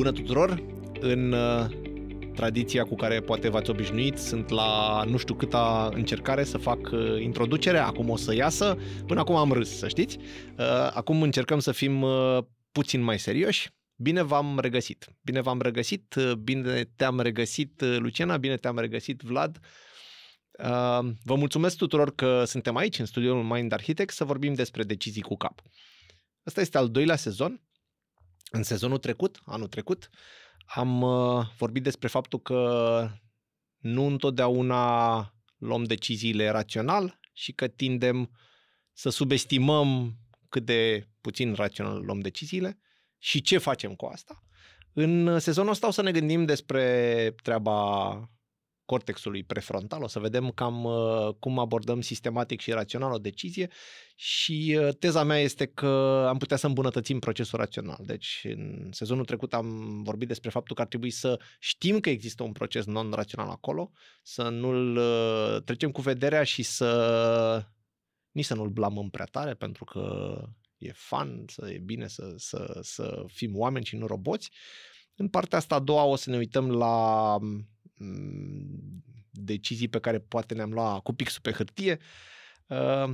bună tuturor! În uh, tradiția cu care poate v-ați obișnuit, sunt la nu știu câta încercare să fac uh, introducerea, acum o să iasă, până acum am râs, să știți. Uh, acum încercăm să fim puțin mai serioși. Bine v-am regăsit! Bine v-am regăsit, bine te-am regăsit, Luciana, bine te-am regăsit, Vlad. Vă mulțumesc tuturor că suntem aici, în studioul Mind Architect, să vorbim despre decizii cu cap. Asta este al doilea sezon, în sezonul trecut, anul trecut, am uh, vorbit despre faptul că nu întotdeauna luăm deciziile rațional și că tindem să subestimăm cât de puțin rațional luăm deciziile și ce facem cu asta. În sezonul ăsta o să ne gândim despre treaba cortexului prefrontal. O să vedem cam uh, cum abordăm sistematic și rațional o decizie și uh, teza mea este că am putea să îmbunătățim procesul rațional. Deci în sezonul trecut am vorbit despre faptul că ar trebui să știm că există un proces non-rațional acolo, să nu-l uh, trecem cu vederea și să nici să nu-l blamăm prea tare pentru că e fun, să e bine să, să, să fim oameni și nu roboți. În partea asta a doua o să ne uităm la Mm, decizii pe care poate ne am luat cu pixul pe hârtie, uh,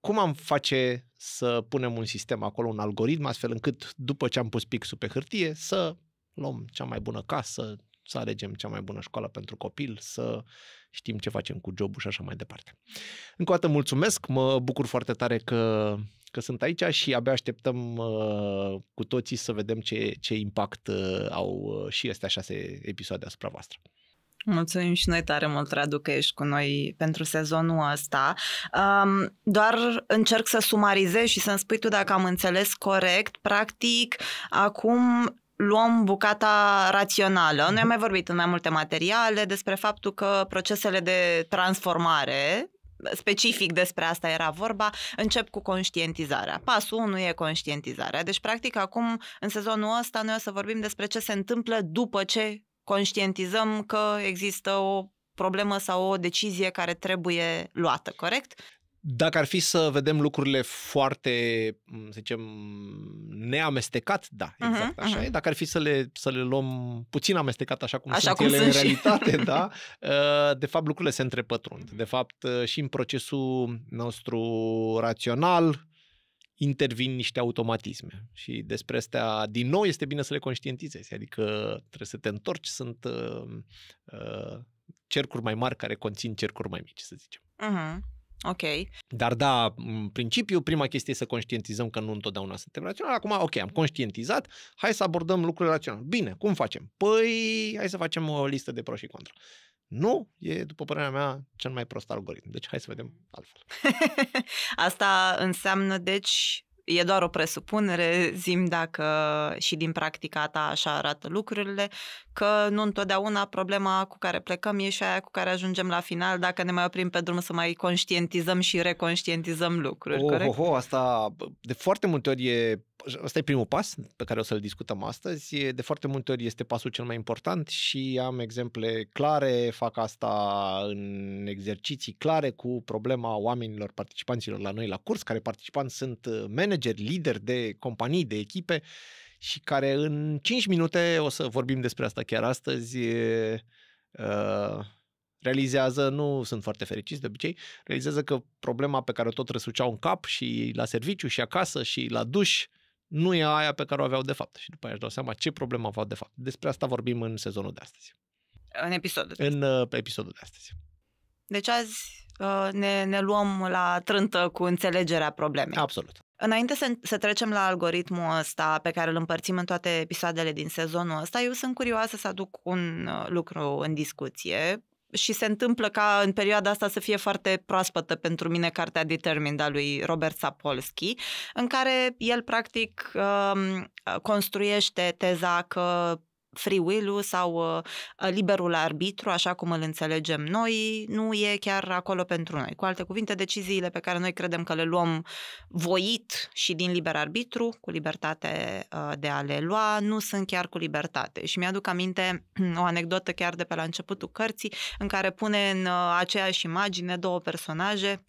cum am face să punem un sistem acolo, un algoritm, astfel încât după ce am pus pixul pe hârtie să luăm cea mai bună casă, să alegem cea mai bună școală pentru copil, să știm ce facem cu jobul și așa mai departe. Încă o dată mulțumesc, mă bucur foarte tare că că sunt aici și abia așteptăm uh, cu toții să vedem ce, ce impact uh, au uh, și astea șase episoade asupra voastră. Mulțumim și noi tare mult, Radu, că ești cu noi pentru sezonul ăsta. Um, doar încerc să sumarizez și să-mi spui tu dacă am înțeles corect. Practic, acum luăm bucata rațională. Noi am mhm. mai vorbit în mai multe materiale despre faptul că procesele de transformare specific despre asta era vorba, încep cu conștientizarea. Pasul 1 e conștientizarea. Deci, practic, acum, în sezonul ăsta, noi o să vorbim despre ce se întâmplă după ce conștientizăm că există o problemă sau o decizie care trebuie luată, corect? Dacă ar fi să vedem lucrurile foarte, să zicem, neamestecat, da, exact uh-huh, așa uh-huh. e. Dacă ar fi să le, să le luăm puțin amestecat așa cum așa sunt cum ele sunt în realitate, și... da, uh, de fapt lucrurile se întrepătrund. De fapt uh, și în procesul nostru rațional intervin niște automatisme și despre astea din nou este bine să le conștientizezi, adică trebuie să te întorci, sunt uh, uh, cercuri mai mari care conțin cercuri mai mici, să zicem. Uh-huh. Ok. Dar da, în principiu, prima chestie e să conștientizăm că nu întotdeauna suntem raționali. Acum, ok, am conștientizat, hai să abordăm lucrurile raționale. Bine, cum facem? Păi, hai să facem o listă de pro și contra. Nu, e, după părerea mea, cel mai prost algoritm. Deci hai să vedem altfel. Asta înseamnă, deci, e doar o presupunere, zim dacă și din practica ta așa arată lucrurile, că nu întotdeauna problema cu care plecăm e și aia cu care ajungem la final, dacă ne mai oprim pe drum să mai conștientizăm și reconștientizăm lucruri, oh, corect? Oh, oh, asta de foarte multe ori e Asta e primul pas pe care o să-l discutăm astăzi. De foarte multe ori este pasul cel mai important și am exemple clare, fac asta în exerciții clare cu problema oamenilor, participanților la noi la curs, care participanți sunt uh, manager manageri, lideri de companii, de echipe și care în 5 minute, o să vorbim despre asta chiar astăzi, ă, realizează, nu sunt foarte fericiți de obicei, realizează că problema pe care o tot răsuceau în cap și la serviciu și acasă și la duș nu e aia pe care o aveau de fapt. Și după aia își dau seama ce problemă aveau de fapt. Despre asta vorbim în sezonul de astăzi. În episodul. În uh, pe episodul de astăzi. Deci azi uh, ne, ne luăm la trântă cu înțelegerea problemei. Absolut. Înainte să, să trecem la algoritmul ăsta pe care îl împărțim în toate episoadele din sezonul ăsta, eu sunt curioasă să aduc un uh, lucru în discuție și se întâmplă ca în perioada asta să fie foarte proaspătă pentru mine cartea Determined a lui Robert Sapolsky, în care el practic um, construiește teza că free will-ul sau uh, uh, liberul arbitru, așa cum îl înțelegem noi, nu e chiar acolo pentru noi. Cu alte cuvinte, deciziile pe care noi credem că le luăm voit și din liber arbitru, cu libertate uh, de a le lua, nu sunt chiar cu libertate. Și mi-aduc aminte o anecdotă chiar de pe la începutul cărții, în care pune în aceeași imagine două personaje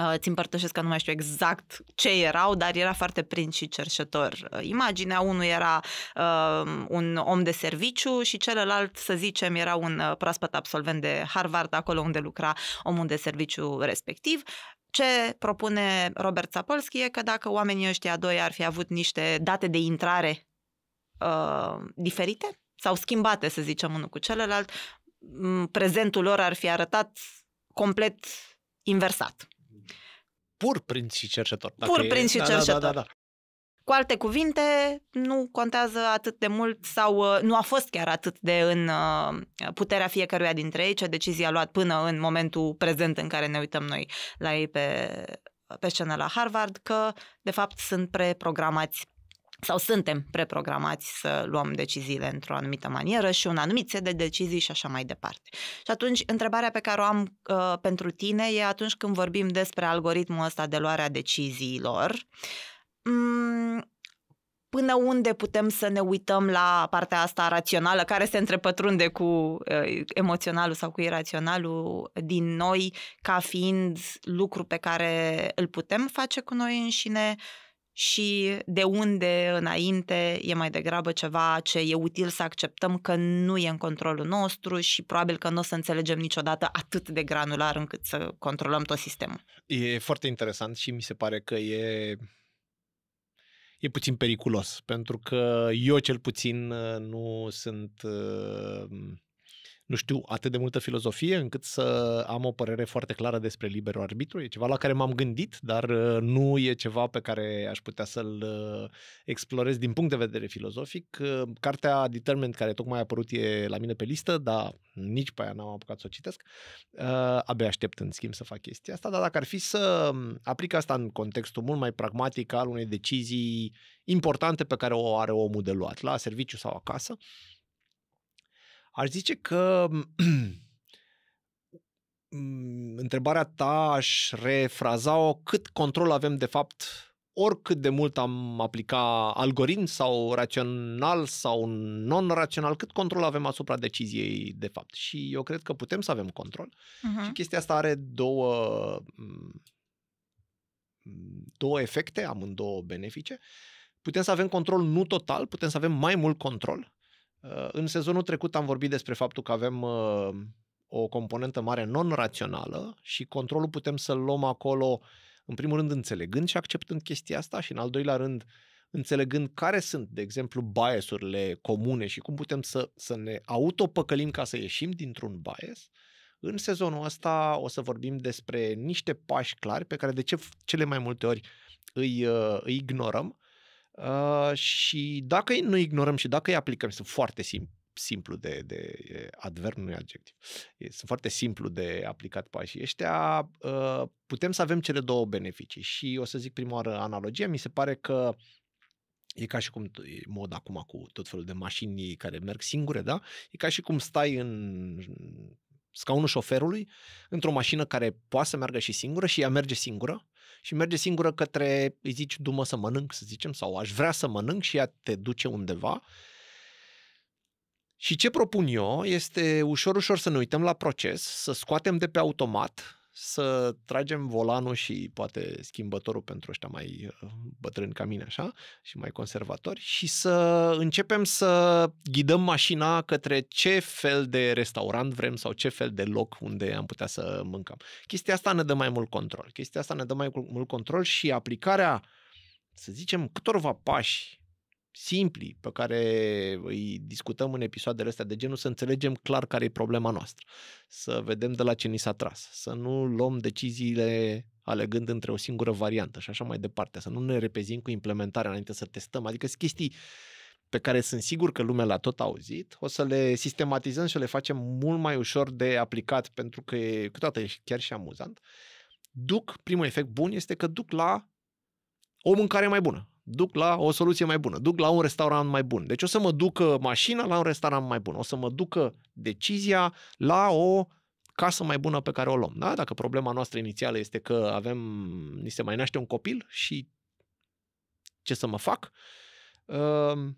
Uh, Ți împărtășesc că nu mai știu exact ce erau, dar era foarte prins și cerșător uh, imaginea. Unul era uh, un om de serviciu și celălalt, să zicem, era un uh, proaspăt absolvent de Harvard, acolo unde lucra omul de serviciu respectiv. Ce propune Robert Sapolsky e că dacă oamenii ăștia doi ar fi avut niște date de intrare uh, diferite sau schimbate, să zicem, unul cu celălalt, prezentul lor ar fi arătat complet inversat pur prinț și cercetător. Pur prinț și da, cercetător. Da, da, da, da. Cu alte cuvinte, nu contează atât de mult sau uh, nu a fost chiar atât de în uh, puterea fiecăruia dintre ei ce decizie a luat până în momentul prezent în care ne uităm noi la ei pe, pe scenă la Harvard, că de fapt sunt preprogramați sau suntem preprogramați să luăm deciziile într-o anumită manieră și un anumit set de decizii și așa mai departe. Și atunci, întrebarea pe care o am uh, pentru tine e atunci când vorbim despre algoritmul ăsta de luarea deciziilor, um, până unde putem să ne uităm la partea asta rațională care se întrepătrunde cu uh, emoționalul sau cu iraționalul din noi ca fiind lucru pe care îl putem face cu noi înșine și de unde înainte e mai degrabă ceva ce e util să acceptăm că nu e în controlul nostru și probabil că nu o să înțelegem niciodată atât de granular încât să controlăm tot sistemul. E foarte interesant și mi se pare că e e puțin periculos, pentru că eu cel puțin uh, nu sunt uh, nu știu, atât de multă filozofie încât să am o părere foarte clară despre liberul arbitru. E ceva la care m-am gândit, dar uh, nu e ceva pe care aș putea să-l uh, explorez din punct de vedere filozofic. Uh, cartea Determined, care tocmai a apărut, e la mine pe listă, dar nici pe aia n-am apucat să o citesc. Abia aștept, în schimb, să fac chestia asta, dar dacă ar fi să um, aplic asta în contextul mult mai pragmatic al unei decizii importante pe care o are omul de luat, la serviciu sau acasă, Aș zice că întrebarea ta aș refraza-o cât control avem de fapt oricât de mult am aplica algoritm sau rațional sau non-rațional, cât control avem asupra deciziei de fapt. Și eu cred că putem să avem control. Uh-huh. Și chestia asta are două, două efecte, amândouă benefice. Putem să avem control nu total, putem să avem mai mult control Uh, în sezonul trecut am vorbit despre faptul că avem uh, o componentă mare non-rațională și controlul putem să-l luăm acolo, în primul rând, înțelegând și acceptând chestia asta și, în al doilea rând, înțelegând care sunt, de exemplu, biasurile comune și cum putem să, să ne autopăcălim ca să ieșim dintr-un bias. În sezonul ăsta o să vorbim despre niște pași clari pe care de ce cele mai multe ori îi, uh, îi ignorăm Ă, și dacă nu ignorăm și dacă îi aplicăm, sunt foarte simplu simplu de, de adverb, nu e adjectiv. Sunt foarte simplu de aplicat pașii ăștia. Ă, putem să avem cele două beneficii și o să zic prima oară analogia Mi se pare că E ca și cum e mod acum cu tot felul de mașini care merg singure, da? E ca și cum stai în scaunul șoferului într-o mașină care poate să meargă și singură și ea merge singură și merge singură către, îi zici, dumă să mănânc, să zicem, sau aș vrea să mănânc și ea te duce undeva. Și ce propun eu este ușor, ușor să ne uităm la proces, să scoatem de pe automat să tragem volanul și poate schimbătorul pentru ăștia mai uh, bătrâni ca mine așa și mai conservatori și să începem să ghidăm mașina către ce fel de restaurant vrem sau ce fel de loc unde am putea să mâncăm. Chestia asta ne dă mai mult control. Chestia asta ne dă mai mult control și aplicarea, să zicem, câtorva pași simpli pe care îi discutăm în episoadele astea de genul, să înțelegem clar care e problema noastră, să vedem de la ce ni s-a tras, să nu luăm deciziile alegând între o singură variantă și așa mai departe, să nu ne repezim cu implementarea înainte să testăm, adică sunt chestii pe care sunt sigur că lumea l-a tot auzit, o să le sistematizăm și le facem mult mai ușor de aplicat pentru că e, câteodată e chiar și amuzant. Duc, primul efect bun este că duc la o mâncare mai bună duc la o soluție mai bună, duc la un restaurant mai bun. Deci o să mă ducă mașina la un restaurant mai bun, o să mă ducă decizia la o casă mai bună pe care o luăm. Da? Dacă problema noastră inițială este că avem, ni se mai naște un copil și ce să mă fac? Ehm,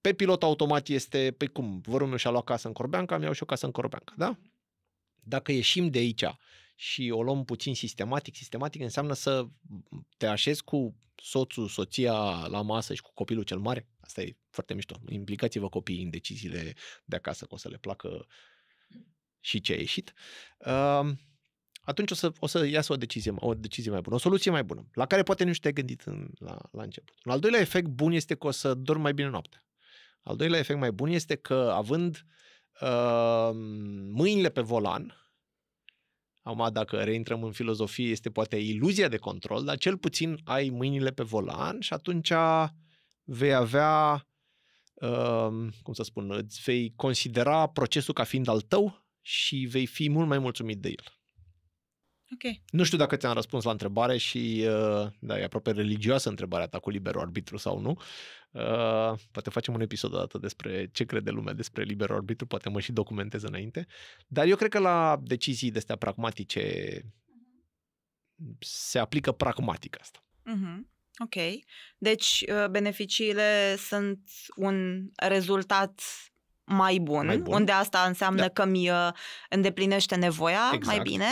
pe pilot automat este, păi cum, vărul meu și-a luat casă în Corbeanca, mi iau și o casă în Corbeanca, da? Dacă ieșim de aici și o luăm puțin sistematic. Sistematic înseamnă să te așezi cu soțul, soția la masă și cu copilul cel mare. Asta e foarte mișto. Implicați-vă copiii în deciziile de acasă, că o să le placă și ce a ieșit. Atunci o să, o să iasă o decizie, o decizie mai bună, o soluție mai bună, la care poate nu te gândit în, la, la început. Un al doilea efect bun este că o să dormi mai bine noaptea. Al doilea efect mai bun este că având uh, mâinile pe volan, Acum, dacă reintrăm în filozofie, este poate iluzia de control, dar cel puțin ai mâinile pe volan și atunci vei avea, ehm, cum să spun, îți vei considera procesul ca fiind al tău și vei fi mult mai mulțumit de el. Okay. Nu știu dacă ți-am răspuns la întrebare și uh, da, e aproape religioasă întrebarea ta cu liberul arbitru sau nu. Uh, poate facem un episod odată despre ce crede lumea despre liberul arbitru, poate mă și documentez înainte. Dar eu cred că la decizii de pragmatice se aplică pragmatic asta. Uh-huh. Ok. Deci, uh, beneficiile sunt un rezultat mai bun, mai bun, unde asta înseamnă da. că mi uh, îndeplinește nevoia exact. mai bine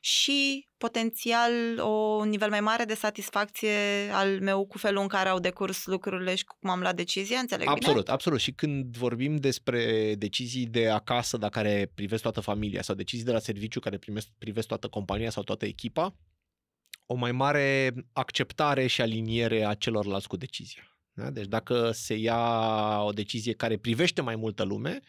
și potențial o nivel mai mare de satisfacție al meu cu felul în care au decurs lucrurile și cum am luat decizia, înțeleg Absolut, bine? absolut. Și când vorbim despre decizii de acasă, dar care privesc toată familia sau decizii de la serviciu care primesc, privesc toată compania sau toată echipa, o mai mare acceptare și aliniere a celorlalți cu decizia. Da? Deci dacă se ia o decizie care privește mai multă lume,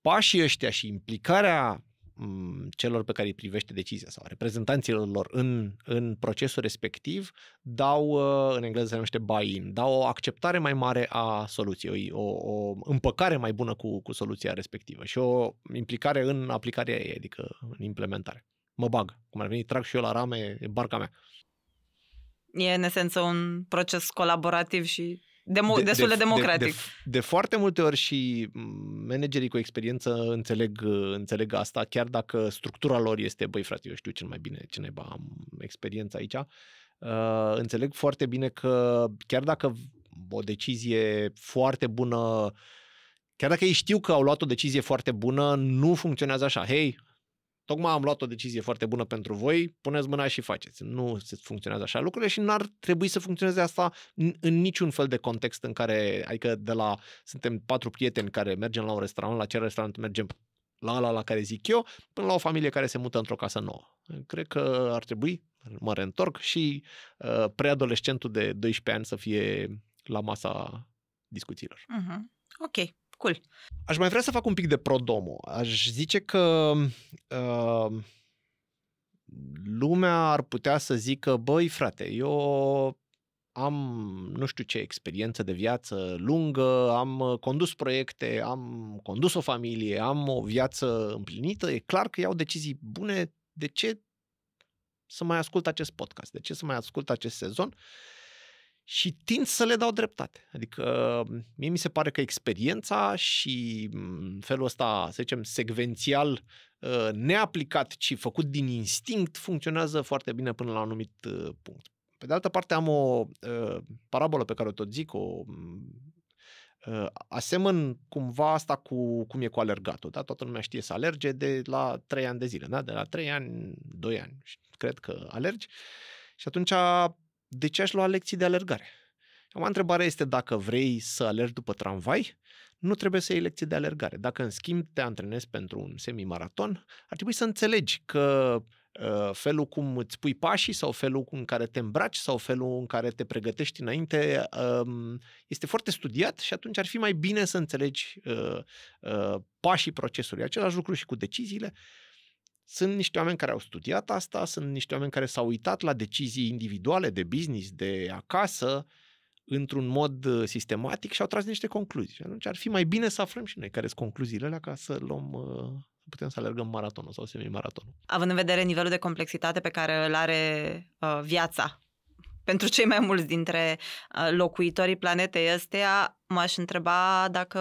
pașii ăștia și implicarea mm, celor pe care îi privește decizia sau reprezentanților lor în, în procesul respectiv dau, uh, în engleză se numește buy-in, dau o acceptare mai mare a soluției, o, o împăcare mai bună cu, cu soluția respectivă și o implicare în aplicarea ei, adică în implementare. Mă bag, cum ar veni, trag și eu la rame, e barca mea. E în esență un proces colaborativ și demo- de, destul de, de democratic. De, de, de, foarte multe ori și mm, managerii cu experiență înțeleg, uh, înțeleg asta, chiar dacă structura lor este, băi frate, eu știu cel mai bine ce naiba am experiență aici, uh, înțeleg foarte bine că chiar dacă o decizie foarte bună Chiar dacă ei știu că au luat o decizie foarte bună, nu funcționează așa. Hei, tocmai am luat o decizie foarte bună pentru voi, puneți mâna și faceți. Nu se funcționează așa lucrurile și n-ar trebui să funcționeze asta în, în niciun fel de context în care, adică de la, suntem patru prieteni care mergem la un restaurant, la ce restaurant mergem la ala la care zic eu, până la o familie care se mută într-o casă nouă. Cred că ar trebui, mă reîntorc, și uh, preadolescentul de 12 ani să fie la masa discuțiilor. Uh-huh. Ok, cool. Aș mai vrea să fac un pic de prodomo. Aș zice că uh, lumea ar putea să zică, băi frate, eu am nu știu ce experiență de viață lungă, am uh, condus proiecte, am condus o familie, am o viață împlinită, e clar că iau decizii bune, de ce să mai ascult acest podcast, de ce să mai ascult acest sezon și tind să le dau dreptate. Adică mie mi se pare că experiența și mm, felul ăsta, să zicem, secvențial uh, neaplicat, ci făcut din instinct, funcționează foarte bine până la un anumit uh, punct. Pe de altă parte am o uh, parabolă pe care o tot zic, o mm, asemăn cumva asta cu cum e cu alergatul, da? Toată lumea știe să alerge de la 3 ani de zile, da? De la 3 ani, 2 ani, cred că alergi. Și atunci de ce aș lua lecții de alergare? Acum, întrebarea este dacă vrei să alergi după tramvai, nu trebuie să iei lecții de alergare. Dacă, în schimb, te antrenezi pentru un semimaraton, ar trebui să înțelegi că ă, felul cum îți pui pașii sau felul în care te îmbraci sau felul în care te pregătești înainte ă, este foarte studiat și atunci ar fi mai bine să înțelegi ă, pașii procesului. Același lucru și cu deciziile. Sunt niște oameni care au studiat asta, sunt niște oameni care s-au uitat la decizii individuale de business, de acasă, într-un mod uh, sistematic și au tras niște concluzii. Și atunci ar fi mai bine să aflăm și noi care sunt concluziile alea ca să luăm uh, putem să alergăm maratonul sau semi-maratonul. Având în vedere nivelul de complexitate pe care îl are uh, viața pentru cei mai mulți dintre uh, locuitorii planetei ăsteia, m-aș întreba dacă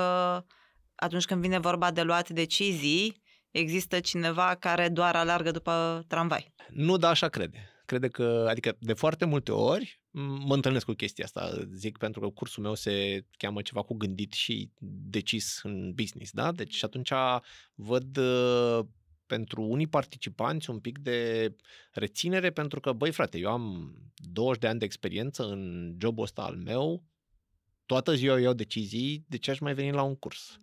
atunci când vine vorba de luat decizii, există cineva care doar alargă după tramvai. Nu, dar așa crede. Crede că, adică de foarte multe ori mă întâlnesc cu chestia asta, zic, pentru că cursul meu se cheamă ceva cu gândit și decis în business, da? Deci și atunci văd ă, pentru unii participanți un pic de reținere pentru că, băi frate, eu am 20 de ani de experiență în jobul ăsta al meu, toată ziua eu iau decizii, de ce aș mai veni la un curs?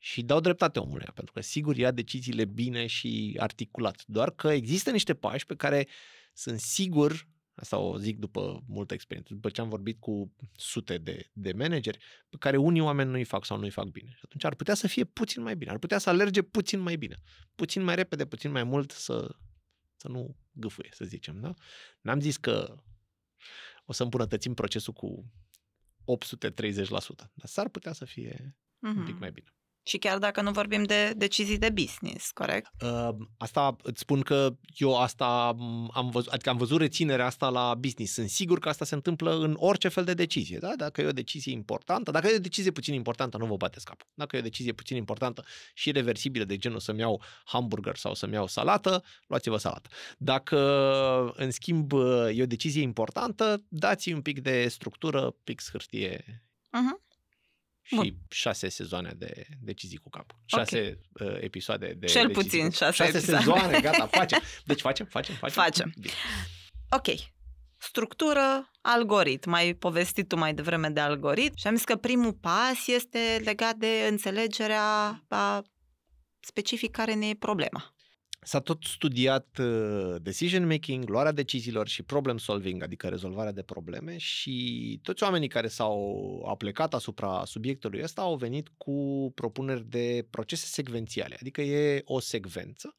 Și dau dreptate omului, pentru că sigur ia deciziile bine și articulat. Doar că există niște pași pe care sunt sigur, asta o zic după multă experiență, după ce am vorbit cu sute de, de manageri, pe care unii oameni nu-i fac sau nu-i fac bine. Și atunci ar putea să fie puțin mai bine, ar putea să alerge puțin mai bine, puțin mai repede, puțin mai mult să, să nu gâfâie, să zicem. Da? N-am zis că o să îmbunătățim procesul cu 830%, dar s-ar putea să fie uh-huh. un pic mm-hmm. mai bine. Și chiar dacă nu vorbim de decizii de business, corect? Ehm, asta îți spun că eu asta am văzut, adică am văzut reținerea asta la business. Sunt sigur că asta se întâmplă în orice fel de decizie. Da? Dacă e o decizie importantă, dacă e o decizie puțin importantă, nu vă bateți capul. Dacă e o decizie puțin importantă și reversibilă, de genul să-mi iau hamburger sau să-mi iau salată, luați-vă salată. Dacă, în schimb, e o decizie importantă, dați un pic de structură, pix hârtie. Uh-huh și șase sezoane de decizii cu capul. Șase okay. uh, episoade de Cel decizii. puțin șase Șase episoade. sezoane, gata, facem. Deci facem, facem, facem. Facem. Bine. Ok. Structură, algoritm. mai povestit tu mai devreme de algoritm și am zis că primul pas este legat de înțelegerea a specific care ne e problema. S-a tot studiat uh, decision making, luarea deciziilor și problem solving, adică rezolvarea de probleme și toți oamenii care s-au aplicat asupra subiectului ăsta au venit cu propuneri de procese secvențiale, adică e o secvență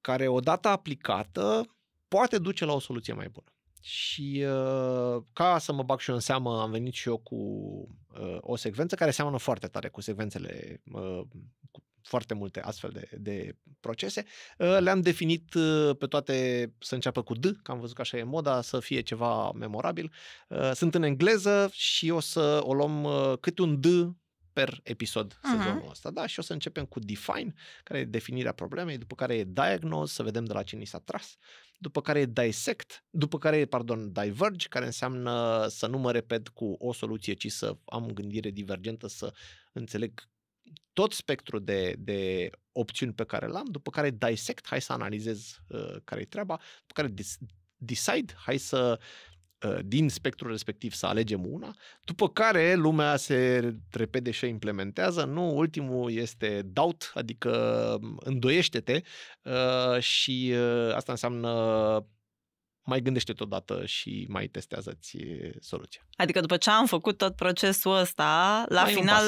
care odată aplicată poate duce la o soluție mai bună. Și uh, ca să mă bag și eu în seamă, am venit și eu cu uh, o secvență care seamănă foarte tare cu secvențele foarte multe astfel de, de procese. Ă, da. Le-am definit ă, pe toate să înceapă cu D, că am văzut că așa e moda, să fie ceva memorabil. Ă, sunt în engleză și o să o luăm cât un D per episod uh-huh. sezonul ăsta, da? Și o să începem cu define, care e definirea problemei, după care e diagnose, să vedem de la cine s-a tras, după care e dissect, după care e, pardon, diverge, care înseamnă să nu mă repet cu o soluție, ci să am gândire divergentă, să înțeleg tot spectrul de, de opțiuni pe care l-am, după care dissect, hai să analizez uh, care e treaba, după care dis- decide, hai să uh, din spectrul respectiv să alegem una, după care lumea se repede și implementează. Nu, ultimul este doubt, adică mm, îndoiește-te uh, și uh, asta înseamnă mai gândește-te odată și mai testează-ți soluția. Adică după ce am făcut tot procesul ăsta, la mai final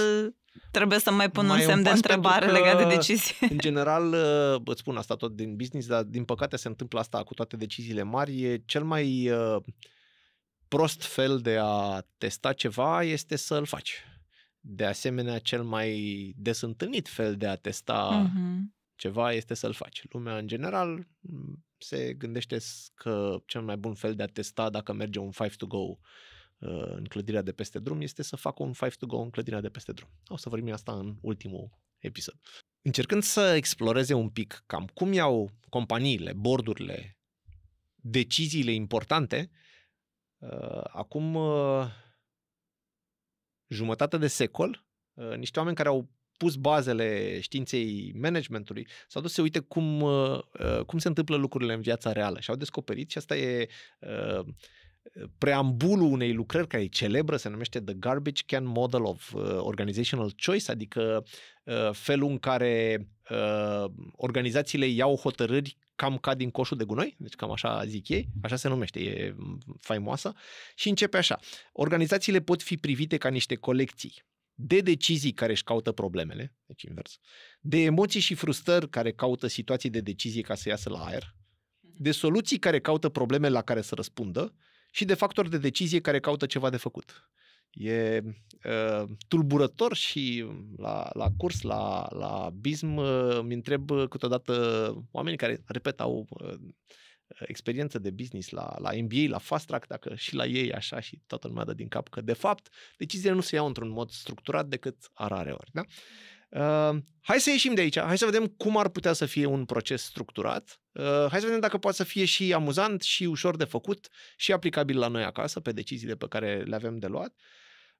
Trebuie să mai pun mai un semn de întrebare legat de decizie. În general, îți spun asta tot din business, dar din păcate se întâmplă asta cu toate deciziile mari. E cel mai uh, prost fel de a testa ceva este să-l faci. De asemenea, cel mai des întâlnit fel de a testa uh-huh. ceva este să-l faci. Lumea, în general, mm, se gândește că cel mai bun fel de a testa dacă merge un five to go Uh, în clădirea de peste drum este să fac un five to go în clădirea de peste drum. O să vorbim asta în ultimul episod. Încercând să exploreze un pic cam cum iau companiile, bordurile, deciziile importante, uh, acum uh, jumătate de secol, niște oameni care au pus bazele științei managementului, s-au dus să uite cum, cum se întâmplă lucrurile în viața reală și au descoperit, și asta e preambulul unei lucrări care e celebră, se numește The Garbage Can Model of uh, Organizational Choice, adică uh, felul în care uh, organizațiile iau hotărâri cam ca din coșul de gunoi, deci cam așa zic ei, mhm. așa se numește, e faimoasă, și începe așa. Organizațiile pot fi privite ca niște colecții de decizii care își caută problemele, deci invers, de emoții și frustrări care caută situații de decizie ca să iasă la aer, mhm. de soluții care caută probleme la care să răspundă și de factori de decizie care caută ceva de făcut. E uh, tulburător și la, la curs, la, la BISM, uh, ă, mi întreb câteodată oamenii care, repet, au uh, experiență de business la, la MBA, la fast track, dacă și la ei așa și toată lumea dă din cap că, de fapt, deciziile nu se iau într-un mod structurat decât arare ori. Da? Uh, Ehm, hai să ieșim de aici, hai să vedem cum ar putea să fie un proces structurat, uh, hai să vedem dacă poate să fie și amuzant, și ușor de făcut, și aplicabil la noi acasă, pe deciziile pe care le avem de luat.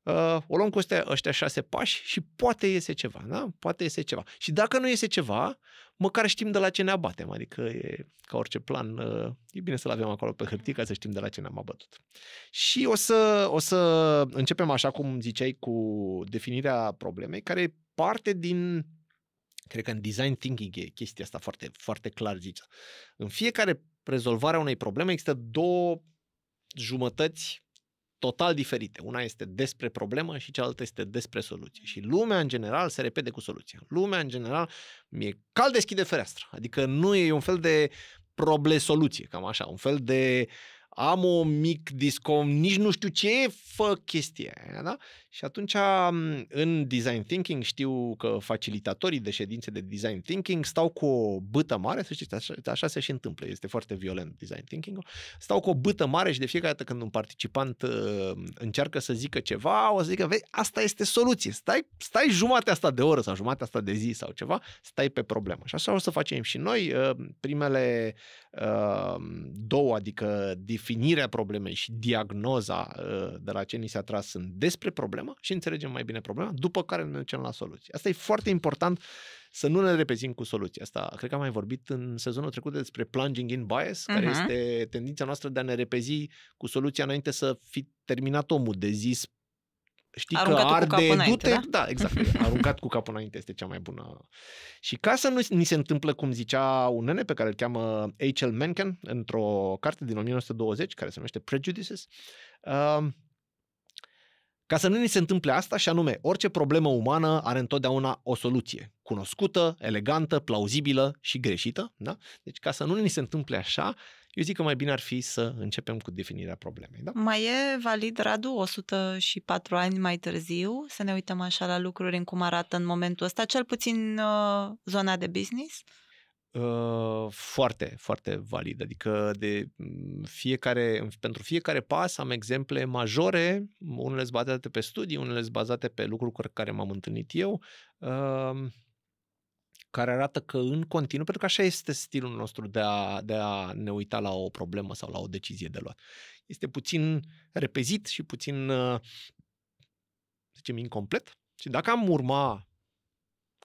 Uh, o luăm cu ăștia, ăștia șase pași și poate iese ceva, da? Poate iese ceva. Și dacă nu iese ceva, măcar știm de la ce ne abatem, adică e ca orice plan, uh, e bine să-l avem acolo pe hârtie ca să știm de la ce ne-am abătut. Și o să, o să începem așa cum ziceai cu definirea problemei, care parte din cred că în design thinking e chestia asta foarte, foarte clar zice. În fiecare rezolvare a unei probleme există două jumătăți total diferite. Una este despre problemă și cealaltă este despre soluție. Și lumea în general se repede cu soluția. Lumea în general mi-e cald deschide fereastra. Adică nu e un fel de problem soluție cam așa, un fel de am o mic discom, nici nu știu ce e, fă chestia aia, da? Și atunci, în design thinking, știu că facilitatorii de ședințe de design thinking stau cu o bâtă mare, să știți, așa, așa se și întâmplă, este foarte violent design thinking stau cu o bâtă mare și de fiecare dată când un participant uh, încearcă să zică ceva, o să zică, vei, asta este soluție, stai, stai jumatea asta de oră sau jumatea asta de zi sau ceva, stai pe problemă. Și așa o să facem și noi, uh, primele uh, două, adică definirea problemei și diagnoza de la ce ni s-a tras sunt despre probleme, problemă și înțelegem mai bine problema, după care ne ducem la soluții. Asta e foarte important să nu ne repezim cu soluția asta. Cred că am mai vorbit în sezonul trecut despre plunging in bias, uh-huh. care mhm. este tendința noastră de a ne repezi cu soluția înainte să fi terminat omul de zis știi aruncat că arde, cu înainte, du-te, da? da, exact, aruncat cu capul înainte este cea mai bună. Și ca să nu ni se întâmplă cum zicea un nene pe care îl cheamă H.L. Mencken într-o carte din 1920 care se numește Prejudices, uh, ca să nu ni se întâmple asta, și anume, orice problemă umană are întotdeauna o soluție cunoscută, elegantă, plauzibilă și greșită. Da? Deci, ca să nu ni se întâmple așa, eu zic că mai bine ar fi să începem cu definirea problemei. Da? Mai e valid, Radu, 104 ani mai târziu, să ne uităm așa la lucruri în cum arată în momentul ăsta, cel puțin uh, zona de business? Uh, foarte, foarte valid. Adică de mm, fiecare, pentru fiecare pas am exemple majore, unele bazate pe studii, unele bazate pe lucruri cu care m-am întâlnit eu, uh, care arată că în continuu, pentru că așa este stilul nostru de a, de a ne uita la o problemă sau la o decizie de luat. Este puțin repezit și puțin, să uh, zicem, incomplet. Și dacă am urma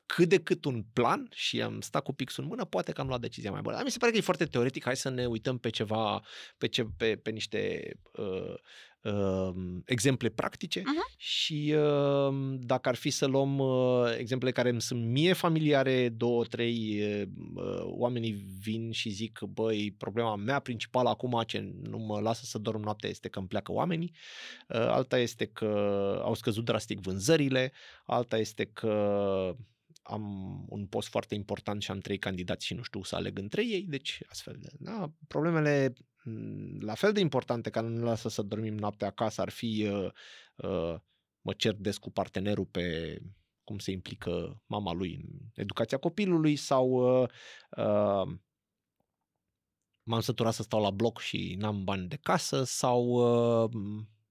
cât de cât un plan și am stat cu pixul în mână, poate că am luat decizia mai bună. mi se pare că e foarte teoretic, hai să ne uităm pe ceva, pe, ce, pe, pe niște uh, uh, exemple practice uh-huh. și uh, dacă ar fi să luăm uh, exemple care îmi sunt mie familiare, două, trei uh, uh, oamenii vin și zic, băi, problema mea principală acum ce nu mă lasă să dorm noaptea este că îmi pleacă oamenii, uh, alta este că au scăzut drastic vânzările, alta este că am un post foarte important și am trei candidați și nu știu să aleg între ei, deci astfel de... Da? Problemele mm, la fel de importante ca nu ne lasă să dormim noaptea acasă ar fi uh, uh, mă cer des cu partenerul pe cum se implică mama lui în educația copilului sau uh, uh, m-am săturat să stau la bloc și n-am bani de casă sau uh,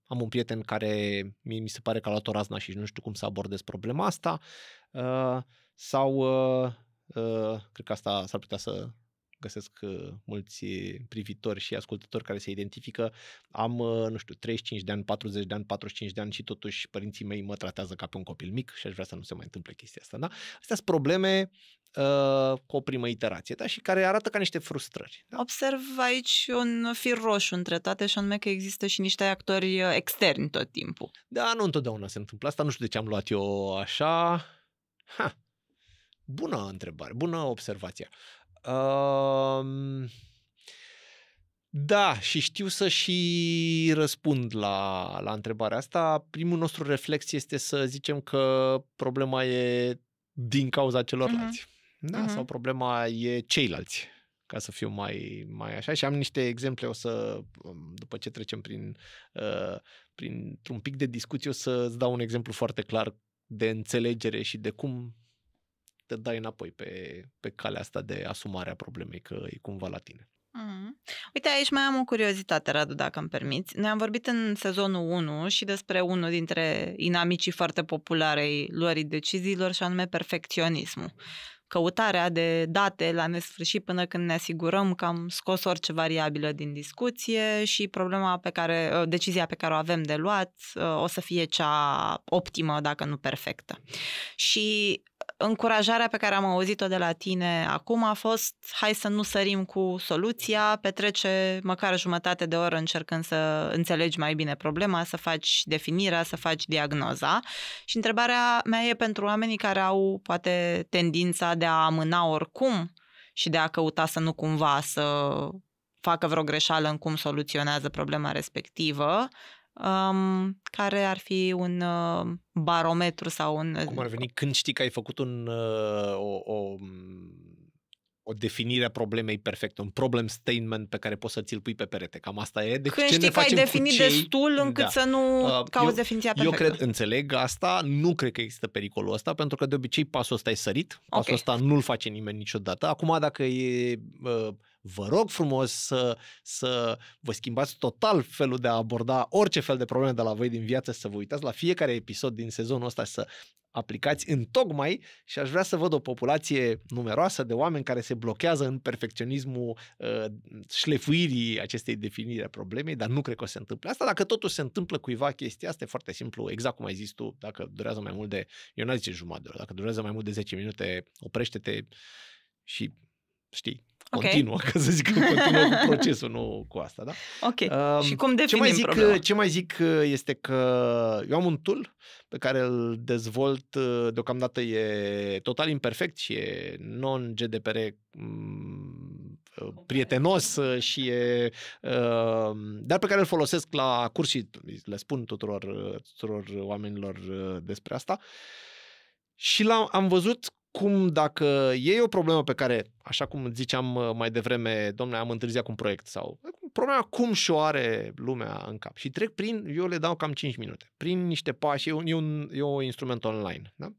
am un prieten care mi, mi se pare că a luat o razna și nu știu cum să abordez problema asta, uh, sau uh, uh, cred că asta s-ar putea să găsesc uh, mulți privitori și ascultători care se identifică. Am, uh, nu știu, 35 de ani, 40 de ani, 45 de ani și totuși părinții mei mă tratează ca pe un copil mic și aș vrea să nu se mai întâmple chestia asta. Da? Astea sunt probleme uh, cu o primă iterație da? și care arată ca niște frustrări. Da? Observ aici un fir roșu între toate și anume că există și niște actori uh, externi tot timpul. Da, nu întotdeauna se întâmplă asta, nu știu de ce am luat eu așa. Ha. Bună întrebare, bună observație. Um, da, și știu să și răspund la, la întrebarea asta. Primul nostru reflex este să zicem că problema e din cauza celorlalți. Uh-huh. Da, uh-huh. sau problema e ceilalți, ca să fiu mai, mai așa. Și am niște exemple, o să, um, după ce trecem prin, uh, printr-un pic de discuție, o să-ți dau un exemplu foarte clar de înțelegere și de cum te dai înapoi pe, pe calea asta de asumare a problemei, că e cumva la tine. Mm. Uite, aici mai am o curiozitate, Radu, dacă îmi permiți. Noi am vorbit în sezonul 1 și despre unul dintre inamicii foarte populare ai luării deciziilor și anume perfecționismul. Căutarea de date la nesfârșit până când ne asigurăm că am scos orice variabilă din discuție și problema pe care, decizia pe care o avem de luat o să fie cea optimă, dacă nu perfectă. Și încurajarea pe care am auzit-o de la tine acum a fost hai să nu sărim cu soluția, petrece măcar jumătate de oră încercând să înțelegi mai bine problema, să faci definirea, să faci diagnoza. Și întrebarea mea e pentru oamenii care au poate tendința de a amâna oricum și de a căuta să nu cumva să facă vreo greșeală în cum soluționează problema respectivă, um, care ar fi un uh, barometru sau un... Uh, Cum ar veni când știi că ai făcut un, uh, o, o, o definire a problemei perfectă, un problem statement pe care poți să ți-l pui pe perete. Cam asta e. Deci Când ce știi ne că ai definit cei... destul încât da. să nu uh, cauzi eu, definiția perfectă. Eu cred, înțeleg asta, nu cred că există pericolul ăsta, pentru că de obicei pasul ăsta e sărit, pasul okay. ăsta nu-l face nimeni niciodată. Acum, dacă e... Uh, vă rog frumos să, să vă schimbați total felul de a aborda orice fel de probleme de la voi din viață, să vă uitați la fiecare episod din sezonul ăsta, să aplicați în tocmai și aș vrea să văd o populație numeroasă de oameni care se blochează în perfecționismul uh, șlefuirii acestei definiri a problemei, dar nu cred că o se întâmple. Asta dacă totul se întâmplă cuiva chestia asta e foarte simplu, exact cum ai zis tu, dacă durează mai mult de, eu n-am zice jumătate, dacă durează mai mult de 10 minute, oprește-te și știi, Okay. Continuă, ca să zic, continuă cu procesul, nu cu asta, da? Ok. Uh, și cum definim ce mai zic, problema? Ce mai zic uh, este că eu am un tool pe care îl dezvolt, uh, deocamdată e total imperfect și e non-GDPR mm, uh, prietenos și e, dar pe care îl folosesc la curs și le spun tuturor, tuturor oamenilor despre asta. Și l-am, am văzut cum dacă e o problemă pe care, așa cum ziceam uh, mai devreme, domnule, am întârziat cu un proiect sau problema cum și-o are lumea în cap. Și trec prin, eu le dau cam 5 minute, prin niște pași, e un, e un, e un instrument online, da?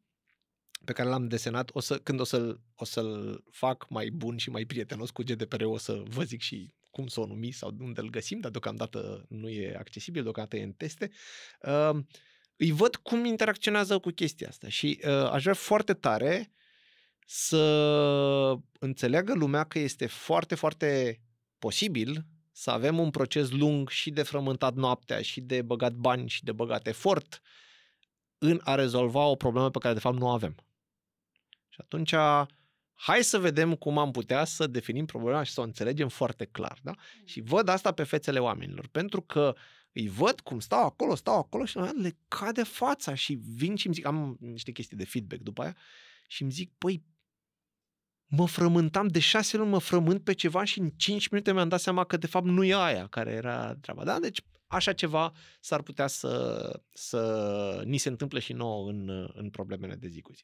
pe care l-am desenat, o să, când o să-l, o să-l fac mai bun și mai prietenos cu GDPR, o să vă zic și cum să o numi sau unde îl găsim, dar deocamdată nu e accesibil, deocamdată e în teste. Uh, îi văd cum interacționează cu chestia asta și uh, aș vrea foarte tare să înțeleagă lumea că este foarte, foarte posibil să avem un proces lung și de frământat noaptea și de băgat bani și de băgat efort în a rezolva o problemă pe care de fapt nu o avem. Și atunci hai să vedem cum am putea să definim problema și să o înțelegem foarte clar. Da? Mm. Și văd asta pe fețele oamenilor, pentru că îi văd cum stau acolo, stau acolo și le cade fața și vin și îmi zic, am niște chestii de feedback după aia, și îmi zic, păi, mă frământam, de șase luni mă frământ pe ceva și în cinci minute mi-am dat seama că de fapt nu e aia care era treaba. Da? Deci așa ceva s-ar putea să, să ni se întâmple și nouă în, în problemele de zi cu zi.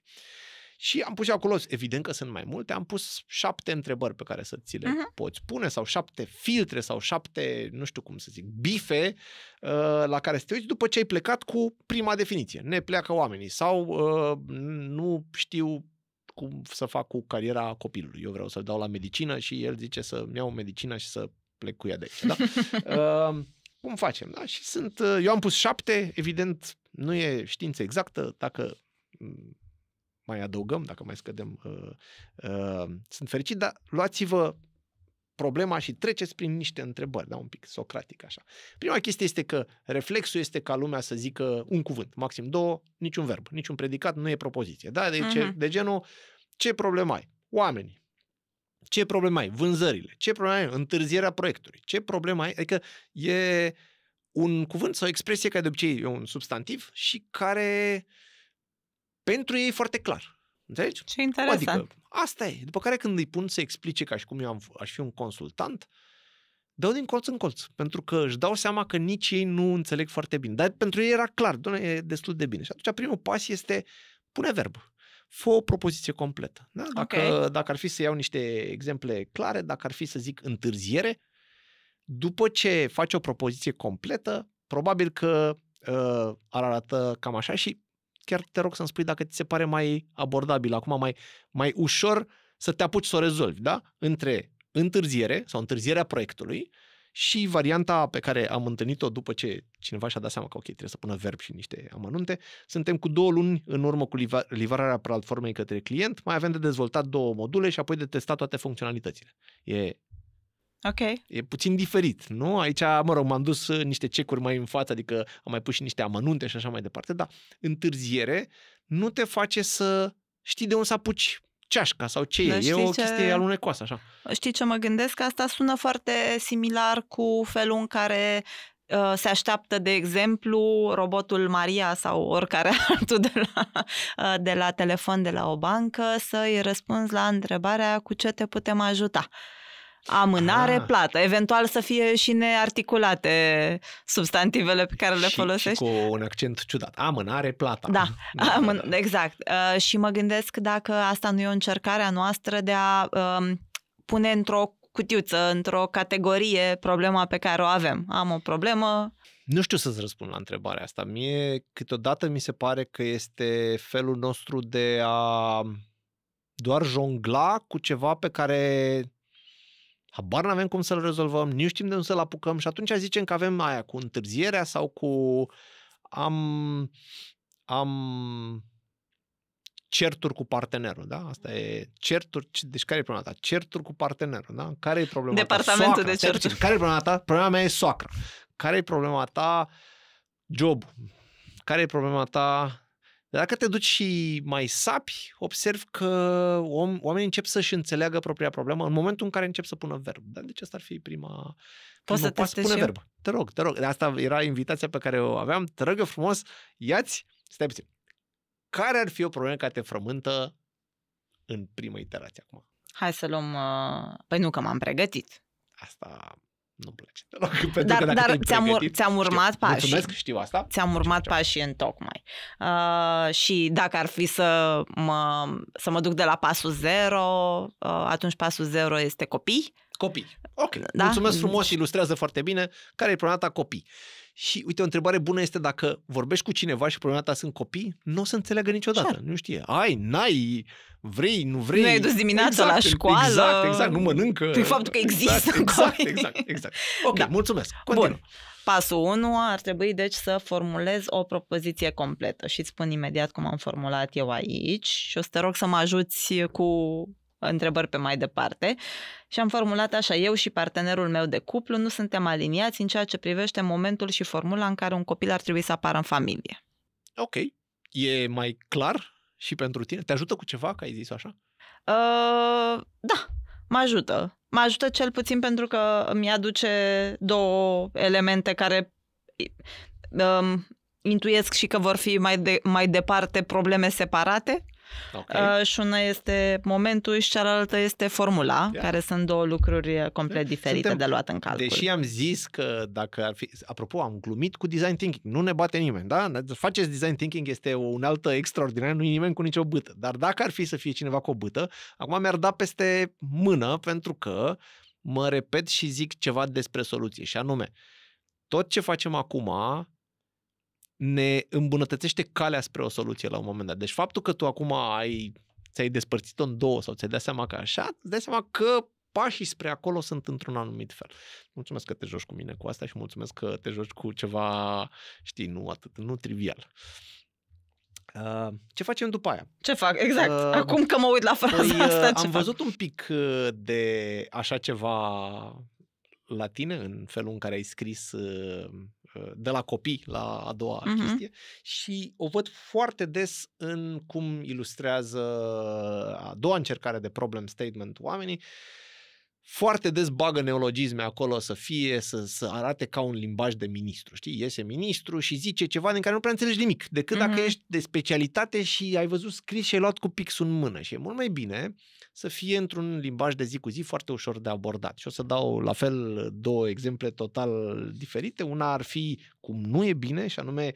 Și am pus și acolo, evident că sunt mai multe, am pus șapte întrebări pe care să ți le uh-huh. poți pune sau șapte filtre sau șapte, nu știu cum să zic, bife uh, la care să te uiți după ce ai plecat cu prima definiție. Ne pleacă oamenii sau uh, nu știu cum să fac cu cariera copilului. Eu vreau să-l dau la medicină și el zice să-mi iau medicina și să plec cu ea de aici. Da? uh, cum facem? Da? Și sunt, eu am pus șapte, evident, nu e știință exactă, dacă mm, mai adăugăm, dacă mai scădem, uh, uh, sunt fericit, dar luați-vă problema și treceți prin niște întrebări, da, un pic socratic așa. Prima chestie este că reflexul este ca lumea să zică un cuvânt, maxim două, niciun verb, niciun predicat, nu e propoziție. Da, deci uh-huh. de genul ce problemă ai? Oamenii. Ce problemă ai? Vânzările. Ce problemă ai? Întârzierea proiectului. Ce problemă ai? Adică e un cuvânt sau o expresie care de obicei e un substantiv și care pentru ei e foarte clar. Înțelegi? Ce interesant. Adică, asta e. După care când îi pun să explice ca și cum eu am, aș fi un consultant, dau din colț în colț, pentru că își dau seama că nici ei nu înțeleg foarte bine. Dar pentru ei era clar, doamne, e destul de bine. Și atunci primul pas este pune verb. Fă o propoziție completă. Da? Dacă, okay. dacă ar fi să iau niște exemple clare, dacă ar fi să zic întârziere, după ce faci o propoziție completă, probabil că uh, ar arată cam așa și chiar te rog să-mi spui dacă ți se pare mai abordabil, acum mai, mai ușor să te apuci să o rezolvi, da? Între întârziere sau întârzierea proiectului și varianta pe care am întâlnit-o după ce cineva și-a dat seama că ok, trebuie să pună verb și niște amănunte, suntem cu două luni în urmă cu livrarea platformei către client, mai avem de dezvoltat două module și apoi de testat toate funcționalitățile. E Ok. E puțin diferit, nu? Aici, mă rog, m-am dus uh, niște cecuri mai în față, adică am mai pus și niște amănunte și așa mai departe, dar întârziere nu te face să știi de unde să apuci ceașca sau ce e. E o ce... chestie alunecoasă, așa. Știi ce mă gândesc? Asta sună foarte similar cu felul în care uh, se așteaptă, de exemplu, robotul Maria sau oricare altul de la, uh, de la telefon, de la o bancă, să-i răspunzi la întrebarea cu ce te putem ajuta. Amânare, ah. plată. Eventual să fie și nearticulate substantivele pe care le și, folosești. Și cu un accent ciudat. Amânare, plata. Da, da, Amân... da, da. exact. Uh, și mă gândesc dacă asta nu e o încercare a noastră de a uh, pune într-o cutiuță, într-o categorie problema pe care o avem. Am o problemă. Nu știu să-ți răspund la întrebarea asta. Mie câteodată mi se pare că este felul nostru de a doar jongla cu ceva pe care Habar n-avem cum să-l rezolvăm, nu știm de unde să-l apucăm și atunci zicem că avem aia cu întârzierea sau cu am, am certuri cu partenerul, da? Asta e certuri, deci care e problema ta? Certuri cu partenerul, da? Care e problema Departamentul ta? Soacra. de certuri. Care e problema ta? Problema mea e soacra. Care e problema ta? Job. Care e problema ta? Dacă te duci și mai sapi, observ că om, oamenii încep să-și înțeleagă propria problemă în momentul în care încep să pună verb. Dar ce asta ar fi prima... Poți să pas, spune verb. Te rog, te rog. Asta era invitația pe care o aveam. Te rog eu frumos, iați, stai puțin. Care ar fi o problemă care te frământă în prima iterație acum? Hai să luăm... Uh... Păi nu că m-am pregătit. Asta nu-mi place. Deloc, dar dar ți-am, ur- ți-am urmat pașii. Mulțumesc, știu asta. Ți-am urmat pașii în tocmai. Uh, și dacă ar fi să mă, să mă duc de la pasul zero, uh, atunci pasul zero este copii. Copii. Ok. Da? Mulțumesc frumos și deci- ilustrează foarte bine care e problema ta copii. Uh, și uite, o întrebare bună este dacă vorbești cu cineva și problema ta sunt copii, nu o să înțeleagă niciodată. Ce? Nu știe. Ai, n-ai, vrei, nu vrei. Nu ai dus dimineața exact, la școală. Exact, exact, nu mănâncă. Prin faptul că există exact, exact, copii. Exact, exact, exact. Ok, da. mulțumesc. Continu. Bun. Pasul 1 ar trebui deci să formulez o propoziție completă și îți spun imediat cum am formulat eu aici și o să te rog să mă ajuți cu întrebări pe mai departe și am formulat așa, eu și partenerul meu de cuplu nu suntem aliniați în ceea ce privește momentul și formula în care un copil ar trebui să apară în familie. Ok, e mai clar și pentru tine? Te ajută cu ceva, că ai zis așa? Uh, da, mă ajută. Mă ajută cel puțin pentru că îmi aduce două elemente care um, intuiesc și că vor fi mai, de, mai departe probleme separate Okay. Uh, și una este momentul și cealaltă este formula, yeah. care sunt două lucruri uh, complet da. diferite Suntem, de luat în calcul. Deși am zis că dacă ar fi... Apropo, am glumit cu design thinking. Nu ne bate nimeni, da? Faceți design thinking, este o unealtă extraordinară, nu e nimeni cu nicio bâtă. Dar dacă ar fi să fie cineva cu o bâtă, acum mi-ar da peste mână pentru că mă repet și zic ceva despre soluție și anume, tot ce facem acum ne îmbunătățește calea spre o soluție la un moment dat. Deci faptul că tu acum ai, ți-ai despărțit-o în două sau ți-ai dat seama că așa, îți dai seama că pașii spre acolo sunt într-un anumit fel. Mulțumesc că te joci cu mine cu asta și mulțumesc că te joci cu ceva, știi, nu atât, nu trivial. Uh, ce facem după aia? Ce fac? Exact. Uh, Acum că mă uit la păi, fraza păi, asta, Am ce văzut fac? un pic uh, de așa ceva la tine, în felul în care ai scris uh, de la copii la a doua uh-huh. chestie și o văd foarte des în cum ilustrează a doua încercare de problem statement oamenii uh, foarte des bagă neologisme acolo să fie, să, să arate ca un limbaj de ministru, știi? Iese ministru și zice ceva din care nu prea înțelegi nimic, decât mm-hmm. dacă ești de specialitate și ai văzut scris și ai luat cu pixul în mână și e mult mai bine să fie într-un limbaj de zi cu zi foarte ușor de abordat. Și o să dau la fel două exemple total diferite. Una ar fi cum nu e bine și anume